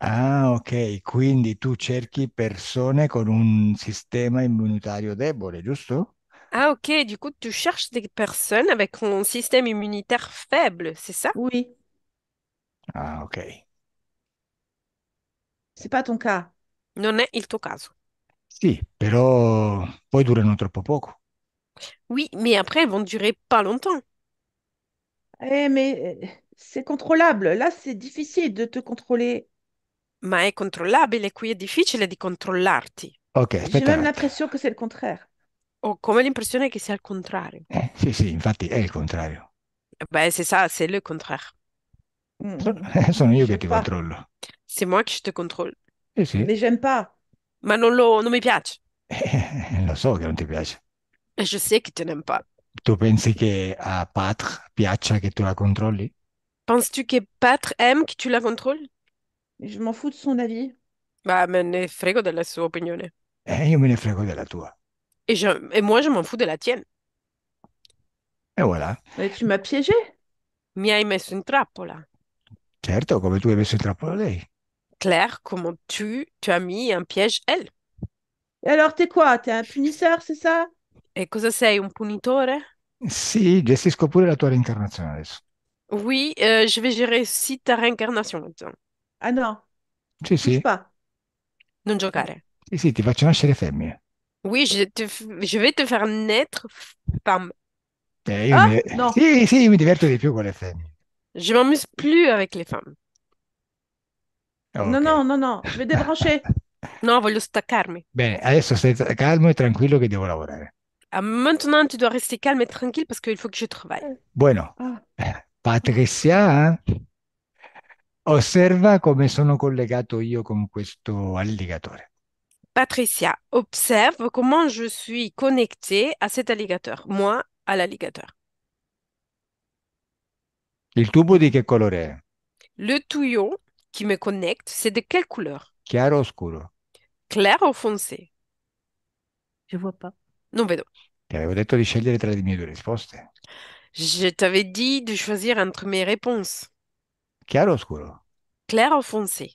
Ah, ok, quindi tu cerchi persone con un sistema immunitario debole, giusto? Ah ok, du coup tu cherches des personnes avec un système immunitaire faible, c'est ça? Oui. Ah ok. C'est pas ton cas. Non c'est il ton cas. però poi durano troppo poco. Oui, mais après elles vont durer pas longtemps. Eh, mais euh, c'est contrôlable. Là, c'est difficile de te contrôler. Ma è controllabile, qui è difficile di controllarti. Ok, J'ai aspetta même l'impression que c'est le contraire. Ho come l'impressione che sia il contrario. Eh, sì, sì, infatti è il contrario. Beh, c'è ça, c'è le contraire. Mm. Eh, sono, io che ti controllo. C'è moi che te controllo. Eh sì. Mais j'aime pas. Ma non, lo, non mi piace. Eh, lo so che non ti piace. E je sais que tu n'aimes pas. Tu pensi che a Patre piaccia che tu la controlli? Pensi tu que Patre aime che tu la controlli? Je m'en fous de son avis. Ma me ne frego della sua opinione. Eh, io me ne frego della tua. Et, moi, je m'en fous de la tienne. Et voilà. Mais tu m'as piégé. Mi hai messo in trappola. Certo, come tu hai messo in trappola lei. Claire, comment tu, tu as mis un piège elle. Et alors, t'es quoi T'es un punisseur, c'est ça Et cosa sei, un punitore? Si, gestisco pure la tua reincarnazione adesso. Oui, euh, je vais gérer aussi ta réincarnation Ah non, Sì, ne sì, pas. Non giocare. sì, si, ti faccio nascere femmine. Oui, je, je vais te faire naître femme. Eh, Ah, me no. si, plus mi diverto di più con le Je m'amuse plus avec les femmes. Non, non, non, non, je vais débrancher. Non, voglio staccarmi. Bene, adesso stai calmo e tranquillo che devo lavorare. Ah, maintenant, tu dois rester calme et tranquille parce qu'il faut que je travaille. Bueno, ah. Patricia, osserva come sono collegato io con questo alligatore. Patricia, observe comment je suis connectée à cet alligator, moi à l'alligator. Il tubo de che colore Le tuyau qui me connecte, c'est de quelle couleur? ou oscuro. Clair ou foncé? Je vois pas. Non vedo. Ti avevo Je t'avais dit de choisir entre mes réponses. ou oscuro. Clair ou foncé?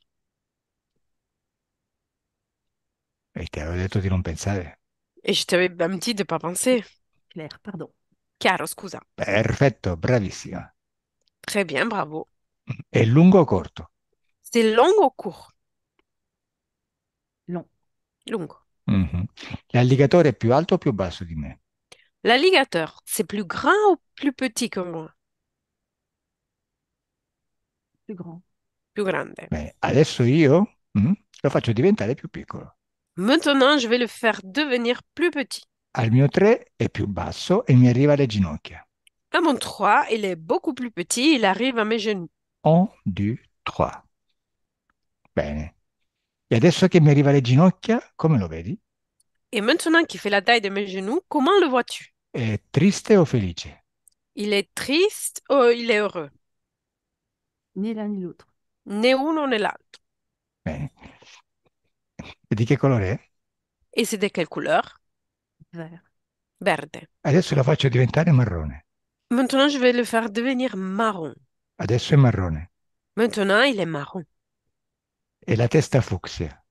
E ti avevo detto di non pensare. E je t'avais ben dit de pas penser. Claire, pardon. Chiaro, scusa. Perfetto, bravissima. Très bien, bravo. È lungo o corto? C'est long o court? Long. Lungo. Mhm. L'alligatore è più alto o più basso di me? L'alligator, c'est plus grand ou plus petit que moi? Più grande. Più grande. Beh, adesso io mm, lo faccio diventare più piccolo. Maintenant, je vais le faire devenir plus petit. Al mio tre è più basso e mi arriva alle ginocchia. A mon 3, il est beaucoup plus petit, il arrive à mes genoux. Un, du 3. Bene. E adesso che mi arriva alle ginocchia, come lo vedi? E maintenant qu'il fait la taille de mes genoux, comment le vois-tu? È triste o felice? Il est triste ou il est heureux? Né l'un ni l'autre. Né uno né l'altro. Bene. Et di che colore è? Et c'est de quelle couleur? Verde. Adesso la faccio diventare marrone. Maintenant, je vais le faire devenir marron. Adesso è marrone. Maintenant, il est marron. E la testa fucsia.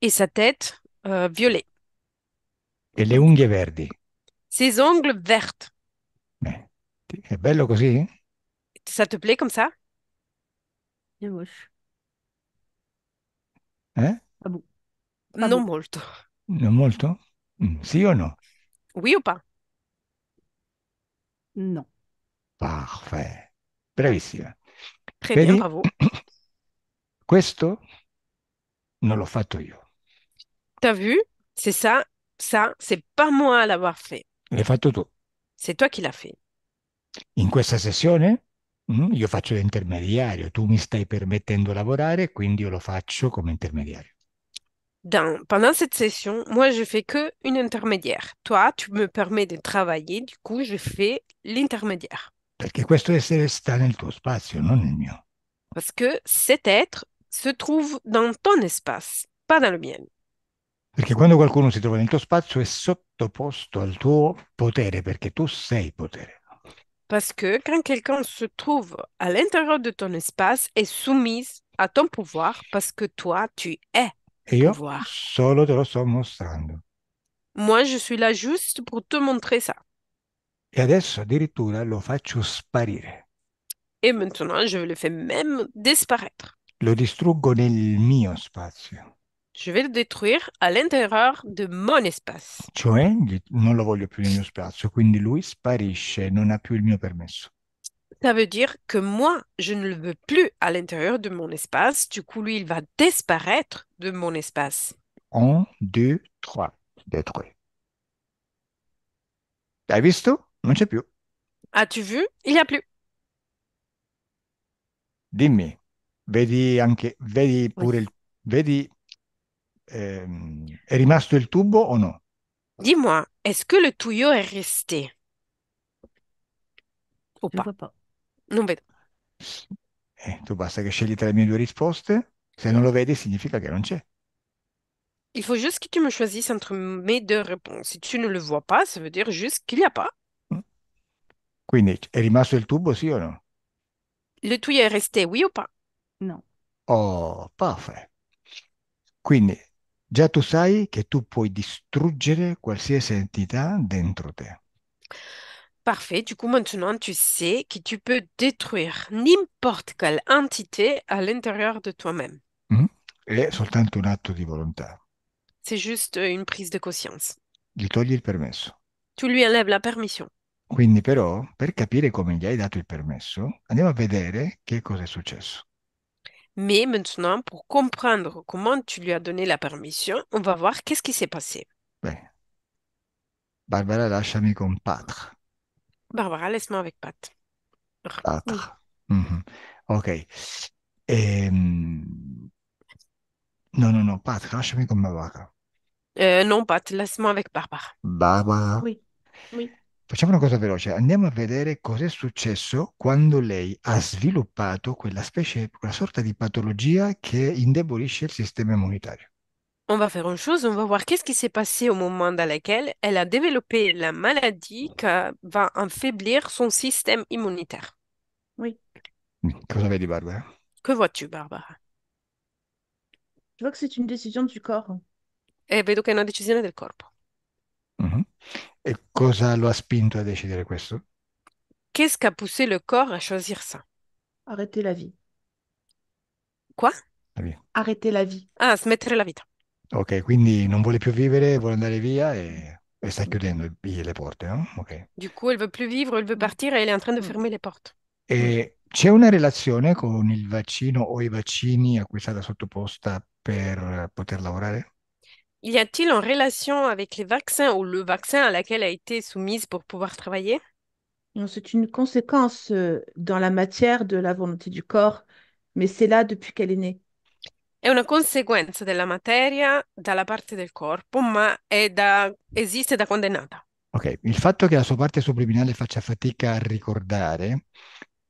Et sa tête, euh, violet. E le unghie verdi. Ses ongles vertes. Beh, è bello così? Ça te plaît comme ça? beau. Eh? Non molto. Non molto? Mm, sì o no? Oui o pas? No. Parfait. Bravissima. Très bien, bravo. Questo non l'ho fatto io. T'as vu? C'est ça, ça, c'est pas moi à l'avoir fait. L'hai fatto tu. C'est toi qui l'as fait. In questa sessione mm, io faccio l'intermediario, tu mi stai permettendo di lavorare, quindi io lo faccio come intermediario. pendant cette session, moi, je fais que une intermédiaire. Toi, tu me permets de travailler, du coup, je fais l'intermédiaire. Parce que cet être se trouve dans ton espace, pas dans le mien. sottoposto al tuo potere, tu Parce que quand quelqu'un se trouve à l'intérieur de ton espace, est soumis à ton pouvoir parce que toi, tu es et yo voir. solo te lo sto mostrando. Moi, je suis là juste pour te montrer ça. E adesso addirittura lo faccio sparire. Et maintenant, je le fais même disparaître. Lo distruggo nel mio spazio. Je vais le détruire à l'intérieur de mon espace. Cioè, non lo voglio più nel mio spazio, quindi lui sparisce, non ha più il mio permesso. Ça veut dire que moi, je ne le veux plus à l'intérieur de mon espace. Du coup, lui, il va disparaître de mon espace. Un, deux, trois. Détruit. T'as vu Non, sais plus. As-tu vu? Il n'y a plus. Dimmi, vedi anche, vedi pure il, vedi, ehm, è rimasto il tubo o Dis-moi, est-ce que le tuyau est resté? Ou pas. Non vedo. Eh, tu basta che scegli tra le mie due risposte. Se non lo vedi, significa che non c'è. Il faut juste que tu me choisisses entre mes deux réponses. Si tu ne le vois pas, ça veut dire juste qu'il n'y a pas. Mm. Quindi è rimasto il tubo, sì o no? Le tuyau est resté, oui ou pas? No. Oh, parfait. Quindi già tu sai che tu puoi distruggere qualsiasi entità dentro te. Parfait. Du coup, maintenant, tu sais que tu peux détruire n'importe quelle entité à l'intérieur de toi-même. Hmm? et c'est un acte de volonté. C'est juste euh, une prise de conscience. Gli togli il permesso. Tu lui enlèves la permission. Quindi però, per capire come gli hai dato il permesso, andiamo a vedere che cosa è successo. Mais maintenant, pour comprendre comment tu lui as donné la permission, on va voir qu'est-ce qui s'est passé. Bene. Barbara, lasciami combattre. Barbara, laisse-moi avec Pat. Pat. Oui. mm Ok. Ehm... No, no, no, Pat, lasciami con Barbara. Eh, non Pat, laisse-moi avec Barbara. Barbara. Oui. oui. Facciamo una cosa veloce, andiamo a vedere cosa è successo quando lei ha sviluppato quella specie, quella sorta di patologia che indebolisce il sistema immunitario. On va faire une chose, on va voir qu'est-ce qui s'est passé au moment dans lequel elle a développé la maladie qui va affaiblir son système immunitaire. Oui. dit Barbara? Que vois-tu, Barbara? Je vois que c'est une décision du corps. Eh ben, mhm. Et vedo che è una decisione del corpo. E cosa lo ha spinto a decidere questo? Qu'est-ce qui a poussé le corps à choisir ça? Arrêter la vie. Quoi? Arrêter la vie. Ah, smettere la vita. Ok, quindi non vuole Du coup, elle veut plus vivre, elle veut partir et elle est en train de mm. fermer les portes. Et c'è una il Y a-t-il une relation avec les vaccins ou le vaccin à laquelle a été soumise pour pouvoir travailler? c'est une conséquence euh, dans la matière de la volonté du corps, mais c'est là depuis qu'elle est née. È una conseguenza della materia dalla parte del corpo, ma da, esiste da quando è nata. Ok, il fatto che la sua parte subliminale faccia fatica a ricordare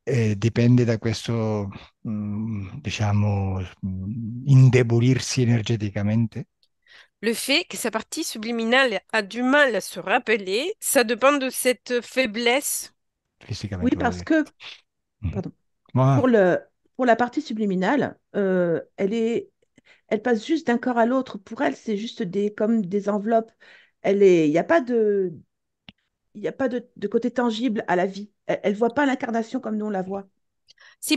eh, dipende da questo, mh, mm, diciamo, mh, mm, indebolirsi energeticamente? Le fait che sa parte subliminale ha du mal a se rappeler, ça dépend de cette faiblesse. Fisicamente. oui, parce que mm. Pardon. Voilà. pour le pour la partie subliminale, euh, elle, est, elle passe juste d'un corps à l'autre. Pour elle, c'est juste des, comme des enveloppes. Elle est, Il n'y a pas de, y a pas de, de, côté tangible à la vie. Elle voit pas l'incarnation comme nous la la voit.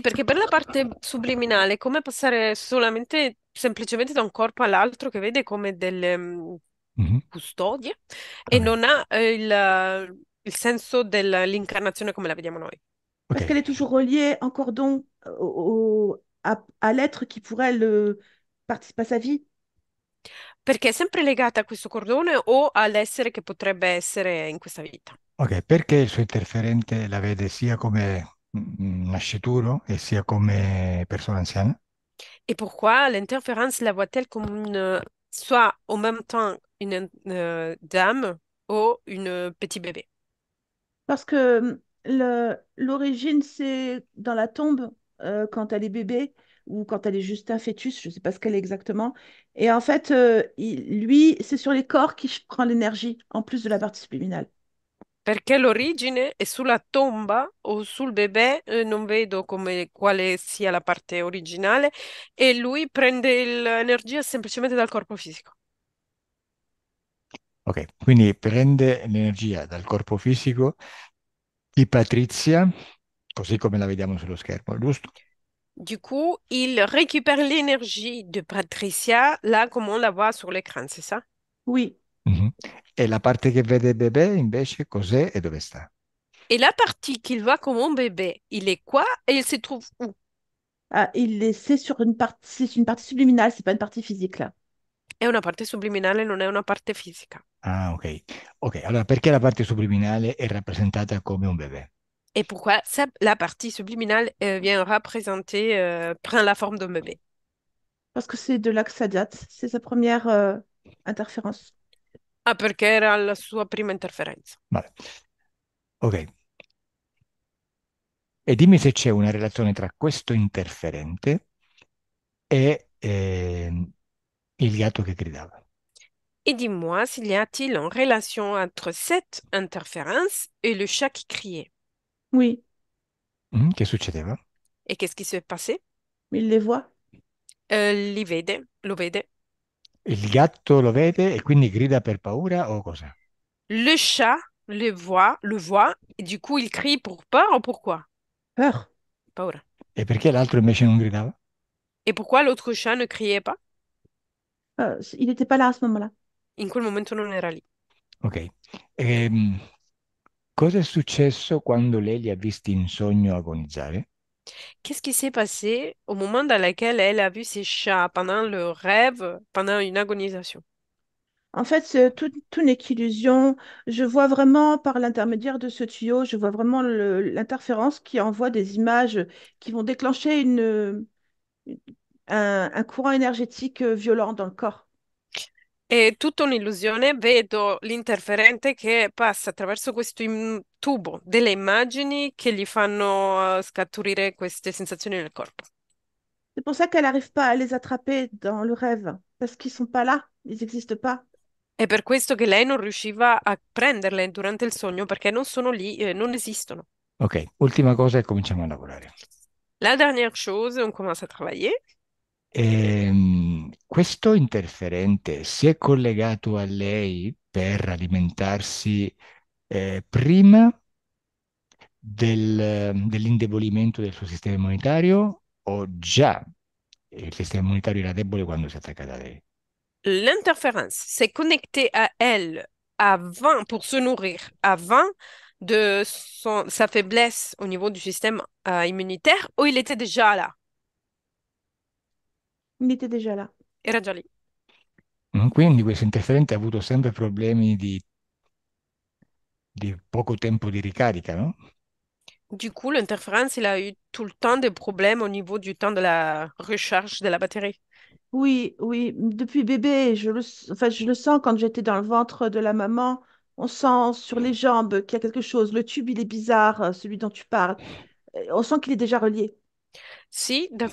parce que pour la partie subliminale è come passare solamente, semplicemente da un corpo all'altro che vede come delle mm, mm-hmm. custodie e non ha eh, il, il senso dell'incarnazione come la vediamo noi. Parce qu'elle est toujours reliée en cordon au, à, l'être qui pourrait le participer à sa vie. Perché è sempre legata a questo cordone o all'essere che potrebbe essere in questa vita. Ok, perché il suo interferente la vede sia come mm, mm, nascituro et sia comme personne ancienne. Et pourquoi l'interférence la voit-elle comme une, soit en même temps une, euh, dame ou une petit bébé Parce que mm, l'origine, c'est dans la tombe, euh, quand elle est bébé ou quand elle est juste un fœtus, je ne sais pas ce qu'elle est exactement. Et en fait, euh, lui, c'est sur les corps qui prend l'énergie, en plus de la partie subliminale. Perché l'origine è sulla tomba o sul bebè, je euh, non vedo come, quelle est la partie originale, Et lui prende l'énergie simplement dal corpo fisico. Ok, quindi prende l'énergie dal corpo fisico di Patrizia così come la vediamo sullo schermo, giusto? Du coup, il récupère l'énergie de Patricia, là comme on la voit sur l'écran, c'est ça Oui. mm la parte vede invece cos'è e dove sta? Et la partie qu'il voit comme un bébé, il est quoi et il se trouve où ah, il est, sur une partie, c'est une partie subliminale, c'est pas une partie physique là. C'est une partie subliminale, non è une partie physique. Ah, ok. Ok, allora perché la partie subliminale est représentée comme un bébé et pourquoi la partie subliminale euh, vient représenter, euh, prend la forme d'un bébé. Parce que c'est de là c'est sa première euh, interférence. Ah, perché era la sua prima interferenza. Vale. Ok. E dimmi se c'è une relation entre questo interferente e ehm, il gatto qui criait. Et dis-moi s'il y a-t-il une relation entre cette interférence et le chat qui criait. Oui, Mhm, Che succedeva? E qu'est-ce qui s'est passé? il le voit. Eh, li vede, lo vede. Il gatto lo vede e quindi grida per paura o cosa? Le chat le voit, le voit, et du coup, il crie pour peur o pourquoi? Peur. Paura. E perché l'altro invece non gridava? E perché l'altro chat ne criait pas? Euh, il n'était pas là a ce moment-là. In quel momento non era lì. Ok. Ehm, Qu'est-ce qui s'est passé au moment dans lequel elle a vu ses chats pendant le rêve, pendant une agonisation? En fait, c'est tout, une n'est qu'illusion. Je vois vraiment par l'intermédiaire de ce tuyau, je vois vraiment l'interférence qui envoie des images qui vont déclencher un, courant énergétique euh, violent dans le corps. È tutta un'illusione, vedo l'interferente che passa attraverso questo tubo delle immagini che gli fanno eh, scaturire queste sensazioni nel corpo. C'est pour ça qu'elle n'arrive pas à les attraper dans le rêve, parce qu'ils sont là, ils n'existent È per questo che lei non riusciva a prenderle durante il sogno, perché non sono lì, eh, non esistono. Ok, ultima cosa e cominciamo a lavorare. La dernière chose, on commence à travailler. E, ehm, questo interferente si è collegato a lei per alimentarsi eh, prima del, dell'indebolimento del suo sistema immunitario o già il sistema immunitario era debole quando si è attaccata a lei? L'interférence s'est connectée à elle avant, pour se nourrir, avant de son, sa faiblesse au niveau du système euh, immunitaire, où il était déjà là. Il était déjà là. Era già lì. donc, Quindi questo a toujours avuto des problèmes de peu de temps de recharge, non Du coup, l'interférence, il a eu tout le temps des problèmes au niveau du temps de la recharge de la batterie. Oui, oui, depuis bébé, je le, je le sens quand j'étais dans le ventre de la maman. On sent sur les jambes qu'il y a quelque chose. Le tube, il est bizarre, euh, celui dont tu parles. Euh, on sent qu'il est déjà relié. Si, de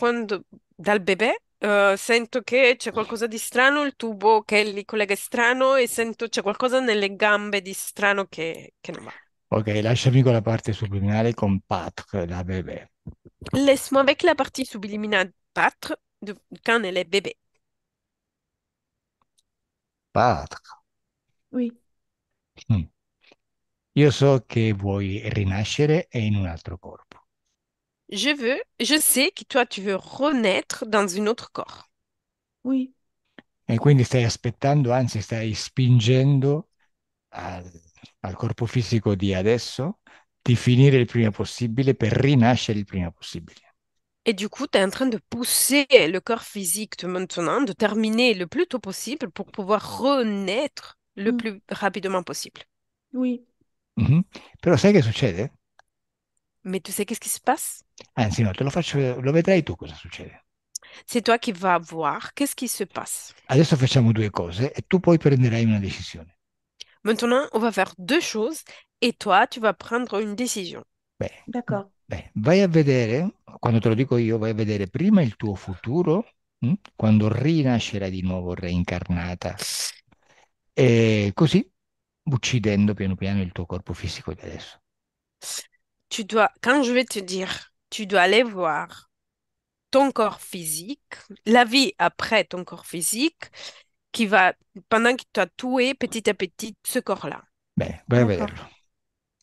dans le bébé, Uh, sento che c'è qualcosa di strano, il tubo che li collega è strano e sento c'è qualcosa nelle gambe di strano che, che non va. Ok, lasciami con la parte subliminale con Patrick, la bébé. Laisse-moi avec la partie subliminale Patre, de, quand elle est bébé. Patre. Oui. Mm. Io so che vuoi rinascere e in un altro corpo. je veux, je sais que toi tu veux renaître dans un autre corps. Oui. E quindi stai aspettando, anzi stai spingendo al, al Et e du coup, tu es en train de pousser le corps physique de maintenant, de terminer le plus tôt possible pour pouvoir renaître le mm. plus rapidement possible. Oui. Mm-hmm. Però sai che succede? Ma tu sai qu'est-ce qui se passe eh, Anzi, no, te lo faccio, lo vedrai tu cosa succede. C'est toi qui vas voir qu'est-ce qui se passe. Adesso facciamo due cose e tu poi prenderai una decisione. Maintenant, on va faire deux choses et toi, tu vas prendre une décision. Beh, D'accord. beh, vai a vedere, quando te lo dico io, vai a vedere prima il tuo futuro, mh? Hm, quando rinascerai di nuovo reincarnata, e così uccidendo piano piano il tuo corpo fisico di adesso. tu dois, quand je vais te dire, tu dois aller voir ton corps physique, la vie après ton corps physique, qui va, pendant que tu as tué petit à petit ce corps-là. Ben, ben, ben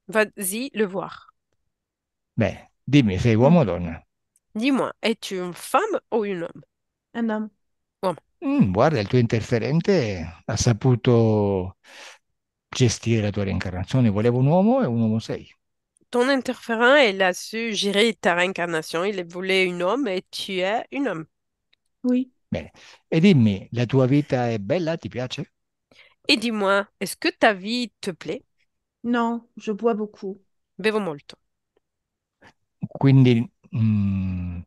Vas-y, le voir. Ben, dimmi, sei uomo donna? Dis-moi, es-tu une femme ou un homme? Un homme. Bon, guarda, il tuo interferente ha saputo gestire la tua reincarnazione. Volevo un uomo e un uomo sei ton interférent, il a su gérer ta réincarnation. Il voulait un homme et tu es un homme. Oui. Ben, et dis-moi, la tua vita è bella? Ti piace? Et dis-moi, est-ce que ta vie te plaît? Non, je bois beaucoup. Bevo molto. Quindi, mm,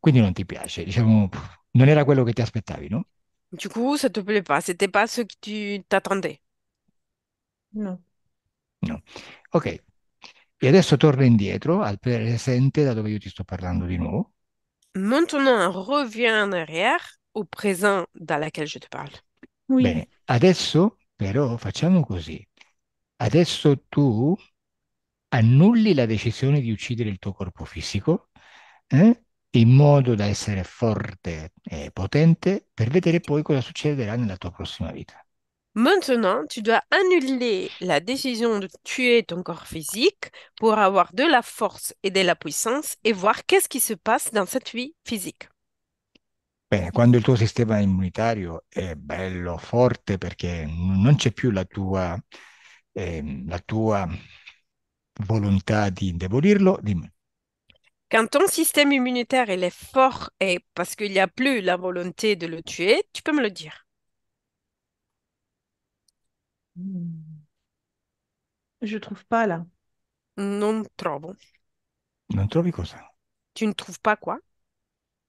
quindi non ti piace, diciamo, non era quello che ti aspettavi, no? Du coup, ça te plaît pas. C'était pas ce que tu t'attendais. Non. Non. Ok, E adesso torna indietro al presente da dove io ti sto parlando di nuovo. Maintenant, reviens en arrière au présent dans lequel je te parle. Oui. Bene, adesso però facciamo così. Adesso tu annulli la decisione di uccidere il tuo corpo fisico eh, in modo da essere forte e potente per vedere poi cosa succederà nella tua prossima vita. Maintenant, tu dois annuler la décision de tuer ton corps physique pour avoir de la force et de la puissance et voir qu'est-ce qui se passe dans cette vie physique. Bene, quando il tuo sistema immunitario è bello, forte, perché non c'è più la tua, ehm, la tua volontà di indebolirlo, Quand ton système immunitaire est fort et parce qu'il n'y a plus la volonté de le tuer, tu peux me le dire. Hmm. Je trouve pas là. Non trovo. Non trovi cosa? Tu ne trouves pas quoi?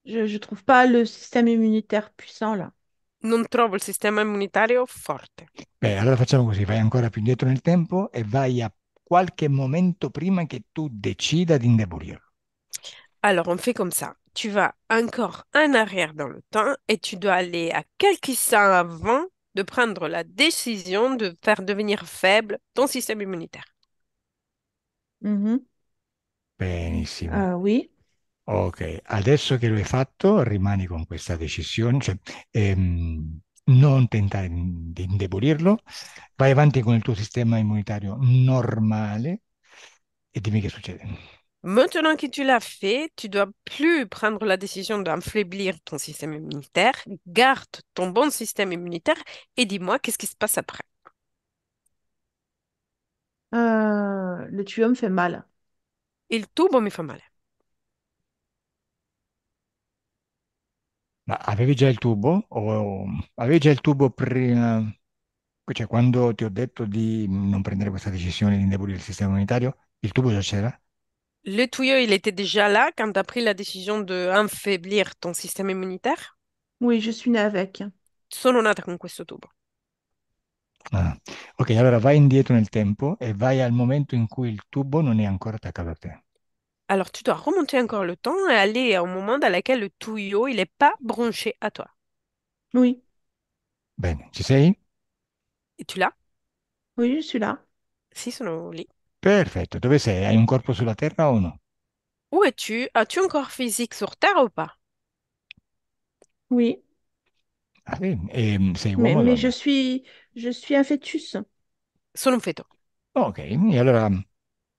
Je, ne trouve pas le système immunitaire puissant là. Non trovo il sistema immunitario forte. Beh, allora facciamo così, vai ancora più indietro nel tempo e vai a qualche momento prima che tu decida di indebolirlo. Alors, on fait comme ça. Tu vas encore en arrière dans le temps et tu dois aller à quelques instants avant de prendre la décision de faire devenire faible ton système immunitaire. Mm-hmm. Benissimo. Uh, oui. Ok, adesso che lo hai fatto, rimani con questa decisione, cioè, ehm, non tentare di indebolirlo, vai avanti con il tuo sistema immunitario normale e dimmi che succede. Maintenant que tu l'as fait, tu dois plus prendre la décision d'affaiblir ton système immunitaire. Garde ton bon système immunitaire et dis-moi qu'est-ce qui se passe après. Euh, le tuyau me fait mal. le tube, me fait mal. Bah, avevi già euh, euh, il tubo? O avevi già il tubo prima? Cioè, quando ti ho detto di non prendere questa decisione di indebolire il sistema immunitario, il tubo le tuyau, il était déjà là quand tu as pris la décision d'affaiblir ton système immunitaire Oui, je suis née avec. Sono nata con questo tubo. Ah. Ok, allora vai indietro nel tempo e vai al momento in cui il tubo non è ancora attaccato a te. Alors, tu dois remonter encore le temps et aller au moment dans lequel le tuyau, il n'est pas branché à toi. Oui. Ben, ci sei? Et tu là Oui, je suis là. Si, sono lì. Perfetto, dove sei? Hai un corpo sulla Terra o no? Où es-tu? As-tu un corps physique sur Terre ou pas? Oui, Ah sì, e ehm, sei mais, uomo o mais je suis, je suis un fœtus. Sono un feto. Ok, e allora,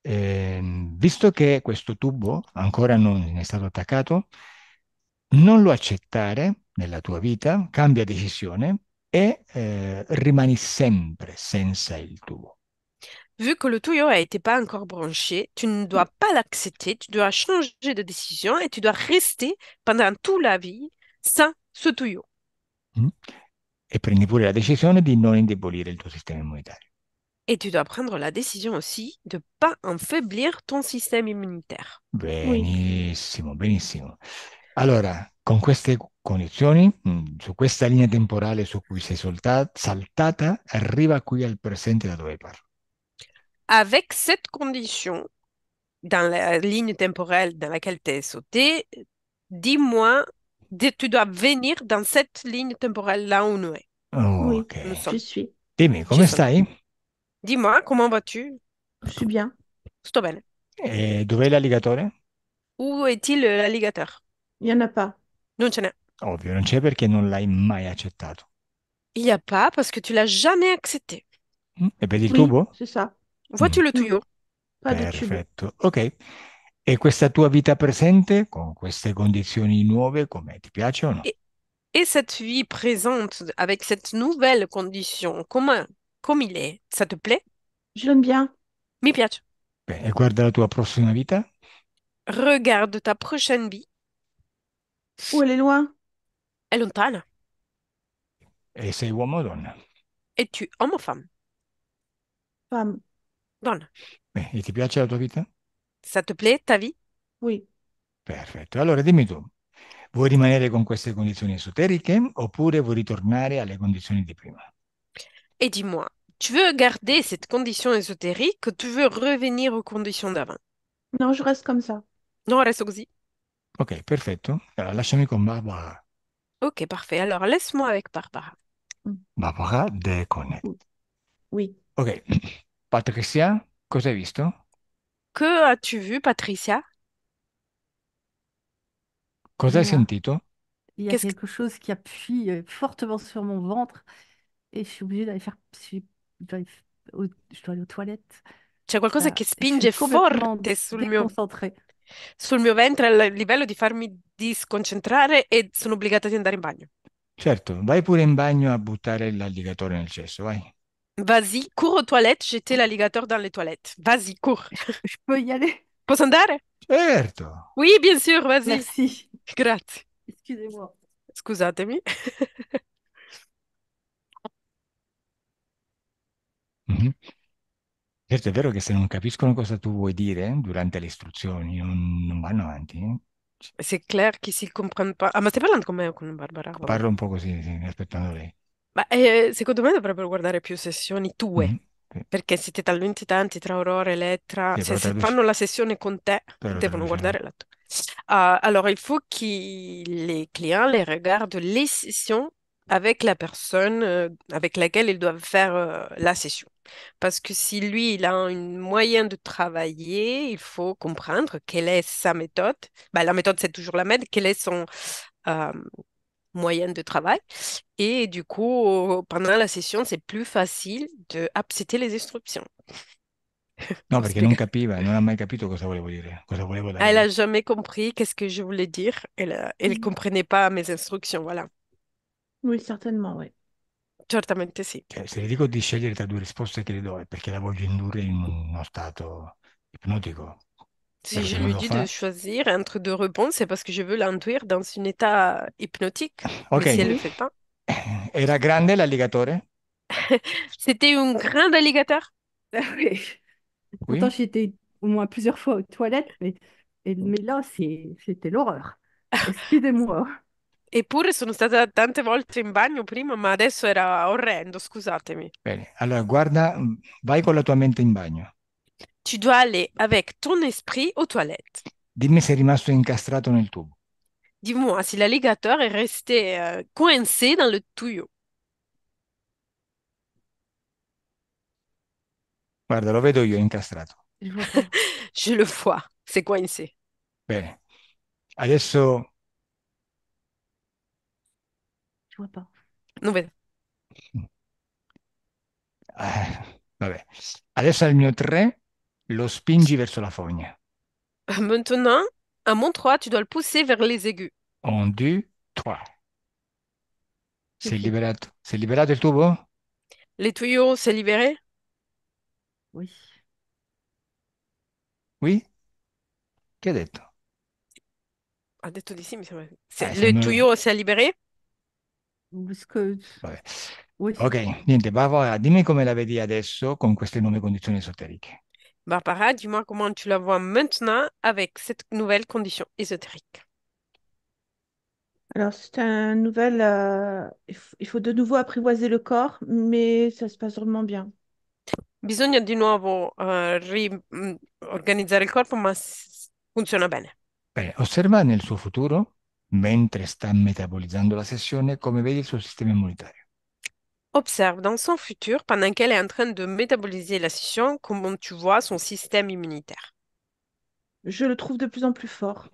ehm, visto che questo tubo ancora non è stato attaccato, non lo accettare nella tua vita, cambia decisione e eh, rimani sempre senza il tubo. Vu que le tuyau a été pas encore branché, tu ne dois pas l'accepter, tu dois changer de décision et tu dois rester pendant toute la vie sans ce tuyau. Mm-hmm. Et pure la décision de ne indebolire il ton système immunitaire. Et tu dois prendre la décision aussi de ne pas affaiblir ton système immunitaire. Benissimo, benissimo. Alors, con queste condizioni, mm, su questa linea temporale su cui sei saltata, arriva qui al presente da dove parlo avec cette condition, dans la ligne temporelle dans laquelle tu es sauté, dis-moi, tu dois venir dans cette ligne temporelle là où nous est. Oh, je suis. Dis-moi, comment vas-tu? Je suis bien. Sto bene. Et est l'alligatore? Hein? Où est-il euh, l'alligateur? Il n'y en a pas. Non, ce n'è. Ovvio, non c'è que non l'hai mai accettato. Il n'y a pas parce que tu l'as jamais accepté. Mm, Et ben il oui, C'est ça. Vois-tu Voglio il tuo. Mm-hmm. Perfetto, ok. Et questa tua vita presente, con queste condizioni nuove, come ti piace o no? Et, et cette vie présente, avec cette nouvelle condition, come, comme il est, ça te plaît? Je l'aime bien. Mi piace. Ben, e guarda la tua prossima vita? Regarde ta prochaine vie. Où elle est loin? Elle est lontana. Et sei uomo o donna? es tu, homme ou femme? Femme donna. Et tu ti piace la tua vita? Ça te plaît ta vie? Oui. Perfetto. Allora dimmi tu, vuoi rimanere con queste condizioni esoteriche oppure vuoi ritornare alle condizioni di prima? Et dis-moi, tu veux garder cette condition ésotérique ou tu veux revenir aux conditions d'avant? Non, je reste comme ça. Non, reste così. Ok, perfetto. Allora, lasciami con Barbara. Ok, parfait. Alors, laisse-moi avec Barbara. Mm. Barbara déconnecte. Oui. Ok. Patricia, cosa hai visto? Che as-tu vu, Patricia? Cosa hai y a, sentito? il y a Qu'est-ce que... quelque chose qui appuie euh, fortement sur mon ventre et je suis obligée d'aller faire. Je, suis- je dois aller aux toilettes. C'è qualcosa Ah, che je spinge suis complètement forte sul mio, déconcentrée. sul mio ventre al livello di farmi disconcentrare e sono obbligata di andare in bagno. Certo, vai pure in bagno a buttare l'alligatore nel cesso, vai. Vas-y, cours aux toilettes, j'étais l'alligator dans les toilettes. Vas-y, cours. Je peux y aller? Posso andare? Certo. Oui, bien sûr, vas-y. Merci. Grazie. Excusez-moi. Scusatemi. Mhm. Certo, è vero che se non capiscono cosa tu vuoi dire durante le istruzioni non, non vanno avanti. eh. C'est clair qu'ici, ne comprennent pas. Ah, ma stai parlando con me o con Barbara? Parlo un po' così, sì, aspettando lei. Ma eh, secondo me dovrebbero guardare più sessioni tue, parce mm-hmm. perché siete talmente tanti tra Aurora e Elettra, Sì, se, se fanno la session avec toi, Però devono regarder la tua. alors, ah, il faut que les clients les regardent les sessions avec la personne euh, avec laquelle ils doivent faire euh, la session. Parce que si lui, il a un moyen de travailler, il faut comprendre quelle est sa méthode. Bah, la méthode, c'est toujours la même. Quelle est son, euh, moyenne de travail. Et du coup, pendant la session, c'est plus facile de accepter les instructions. Non, parce qu'elle n'a comprenait non elle capito cosa volevo dire. Cosa volevo dire. Elle n'a jamais compris qu'est-ce que je voulais dire. Elle ne comprenait pas mes instructions, voilà. Oui, certainement, oui. Certamente sì. Se le dico di scegliere tra due risposte che le do è perché la voglio indurre in uno stato ipnotico. Si je lui dis de choisir entre deux réponses, c'est parce que je veux l'induire dans un état hypnotique. Ok. si elle le fait pas. Era grande l'alligatore? C'était un grand alligator. Ah oui. Pourtant, j'étais au moins plusieurs fois aux toilettes, mais, et, mais là, c'était l'horreur. Excusez-moi. Eppure sono stata tante volte in bagno prima, ma adesso era orrendo, scusatemi. Bene, allora guarda, vai con la tua mente in bagno. Tu dois aller avec ton esprit aux toilettes. Dimmi se è rimasto incastrato nel tubo. Dis-moi si l'alligator est resté euh, coincé dans le tuyau. Guarda, lo vedo io incastrato. Je le vois, c'est coincé. Bene. Adesso Je vois pas. Non, vedo. Ah, vabbè. Adesso al mio 3 Lo spingi verso la fogna. Euh, maintenant, à mon 3, tu dois le pousser vers les aigus. On deux, 3. C'est libérato. C'est libérato il tubo? Les tuyaux, c'est libéré? Oui. Oui? Che a detto? Ha detto di sì, mi sembra. le ah, tuyau, s'est libéré? Oui. Ok, niente, va, va, dimmi come la vedi adesso con queste nuove condizioni esoteriche. Barbara, dis-moi comment tu la vois maintenant avec cette nouvelle condition ésotérique. Alors, c'est un nouvel. Euh, il faut de nouveau apprivoiser le corps, mais ça se passe vraiment bien. Bisogna di nuovo nouveau euh, riorganizzare il corpo, ma funziona bene. Bene, osserva nel suo futuro, mentre sta metabolizzando la sessione, come vedi il suo sistema immunitario. Observe dans son futur, pendant qu'elle est en train de métaboliser la session, comment tu vois son système immunitaire. Je le trouve de plus en plus fort.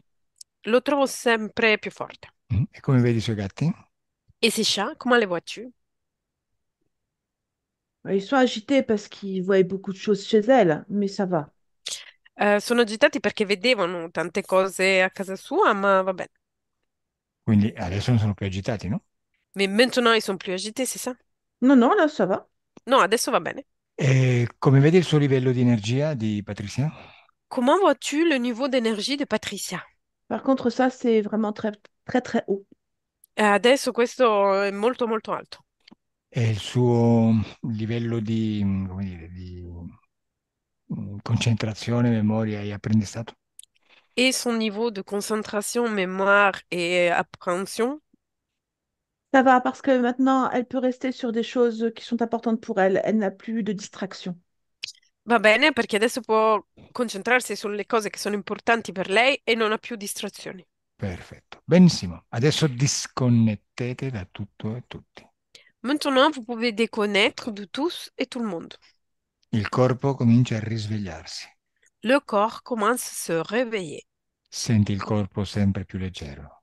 Lo trovo sempre più forte. vedi i suoi Et ses chats, comment les vois-tu bah, Ils sont agités parce qu'ils voyaient beaucoup de choses chez elle, mais ça va. sont euh, sono agitati perché vedevano tante cose a casa sua, ma va bene. Quindi adesso non sono più agitati, Mais maintenant, ils sont plus agités, c'est ça No, no, ça va. No, adesso va bene. E come vedi il suo livello di energia di Patricia? Comment vois-tu le niveau d'énergie de Patricia? Par contre, ça, c'est vraiment très, très, très haut. Eh, adesso questo è molto molto alto. E il suo livello di, dire, di mm, concentrazione, memoria e Et e son niveau de concentration, mémoire et appréhension ça va, parce que maintenant, elle peut rester sur des choses qui sont importantes pour elle. Elle n'a plus de distractions. Va bene, perché adesso può concentrarsi sulle cose che sono importanti per lei e non ha più distrazioni. Perfetto. Benissimo. Adesso disconnettete da tutto e tutti. Maintenant, vous pouvez déconnecter de tous et tout le monde. Il corpo comincia a risvegliarsi. Le corps commence à se réveiller. Senti il corpo sempre più leggero.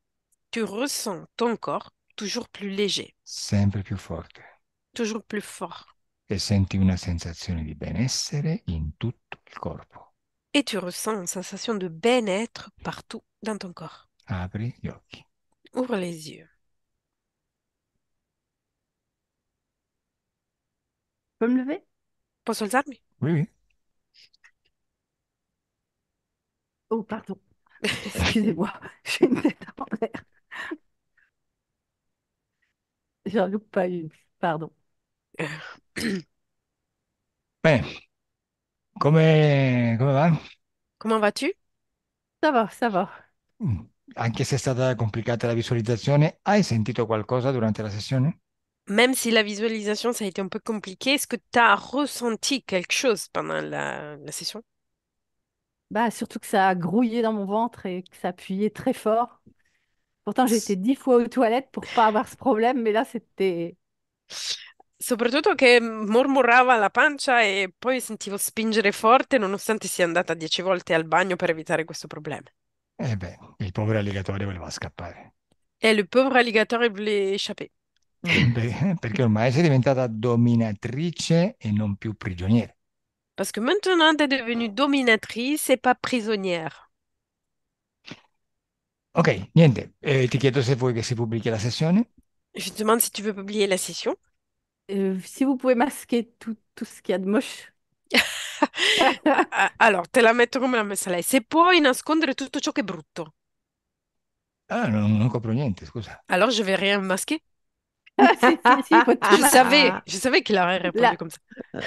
Tu ressens ton corps toujours plus léger. Sempre più forte. Toujours plus fort. E senti una sensazione di benessere in Et tu ressens une sensation de bien-être partout dans ton corps. Ouvre les yeux. Tu peux me lever? Posso alzarmi? Oui, oui. Oh, pardon. Excusez-moi, j'ai une tête en l'air. J'en loupe pas une, pardon. Ben, comment va? Comment vas-tu? Ça va, ça va. Mm. Même si la visualisation, ça a été un peu compliqué, est-ce que tu as ressenti quelque chose pendant la, session? Bah, surtout que ça a grouillé dans mon ventre et que ça appuyait très fort. Pourtant, j'ai été dix fois aux toilettes pour pas avoir ce problème, mais là, c'était... Soprattutto che mormorava la pancia e poi sentivo spingere forte nonostante sia andata dieci volte al bagno per evitare questo problema. Eh beh, il povero alligatore voleva scappare. E il povero alligatore voleva échapper. Beh, perché ormai sei diventata dominatrice e non più prigioniera. Perché que maintenant, tu es devenue dominatrice et pas prisonnière. Ok, niente. Eh, ti se che si pubblichi la sessione. Je te demande si tu veux publier la session. Euh, si vous pouvez masquer tout, tout ce qu'il y a de moche. Ah, alors, te la metto comme la messa lei. Se puoi nascondere tutto ciò che è brutto. Ah, non, non copro niente, scusa. Alors, je vais rien masquer. Si, si, si, Je savais, je savais qu'il aurait répondu comme ça.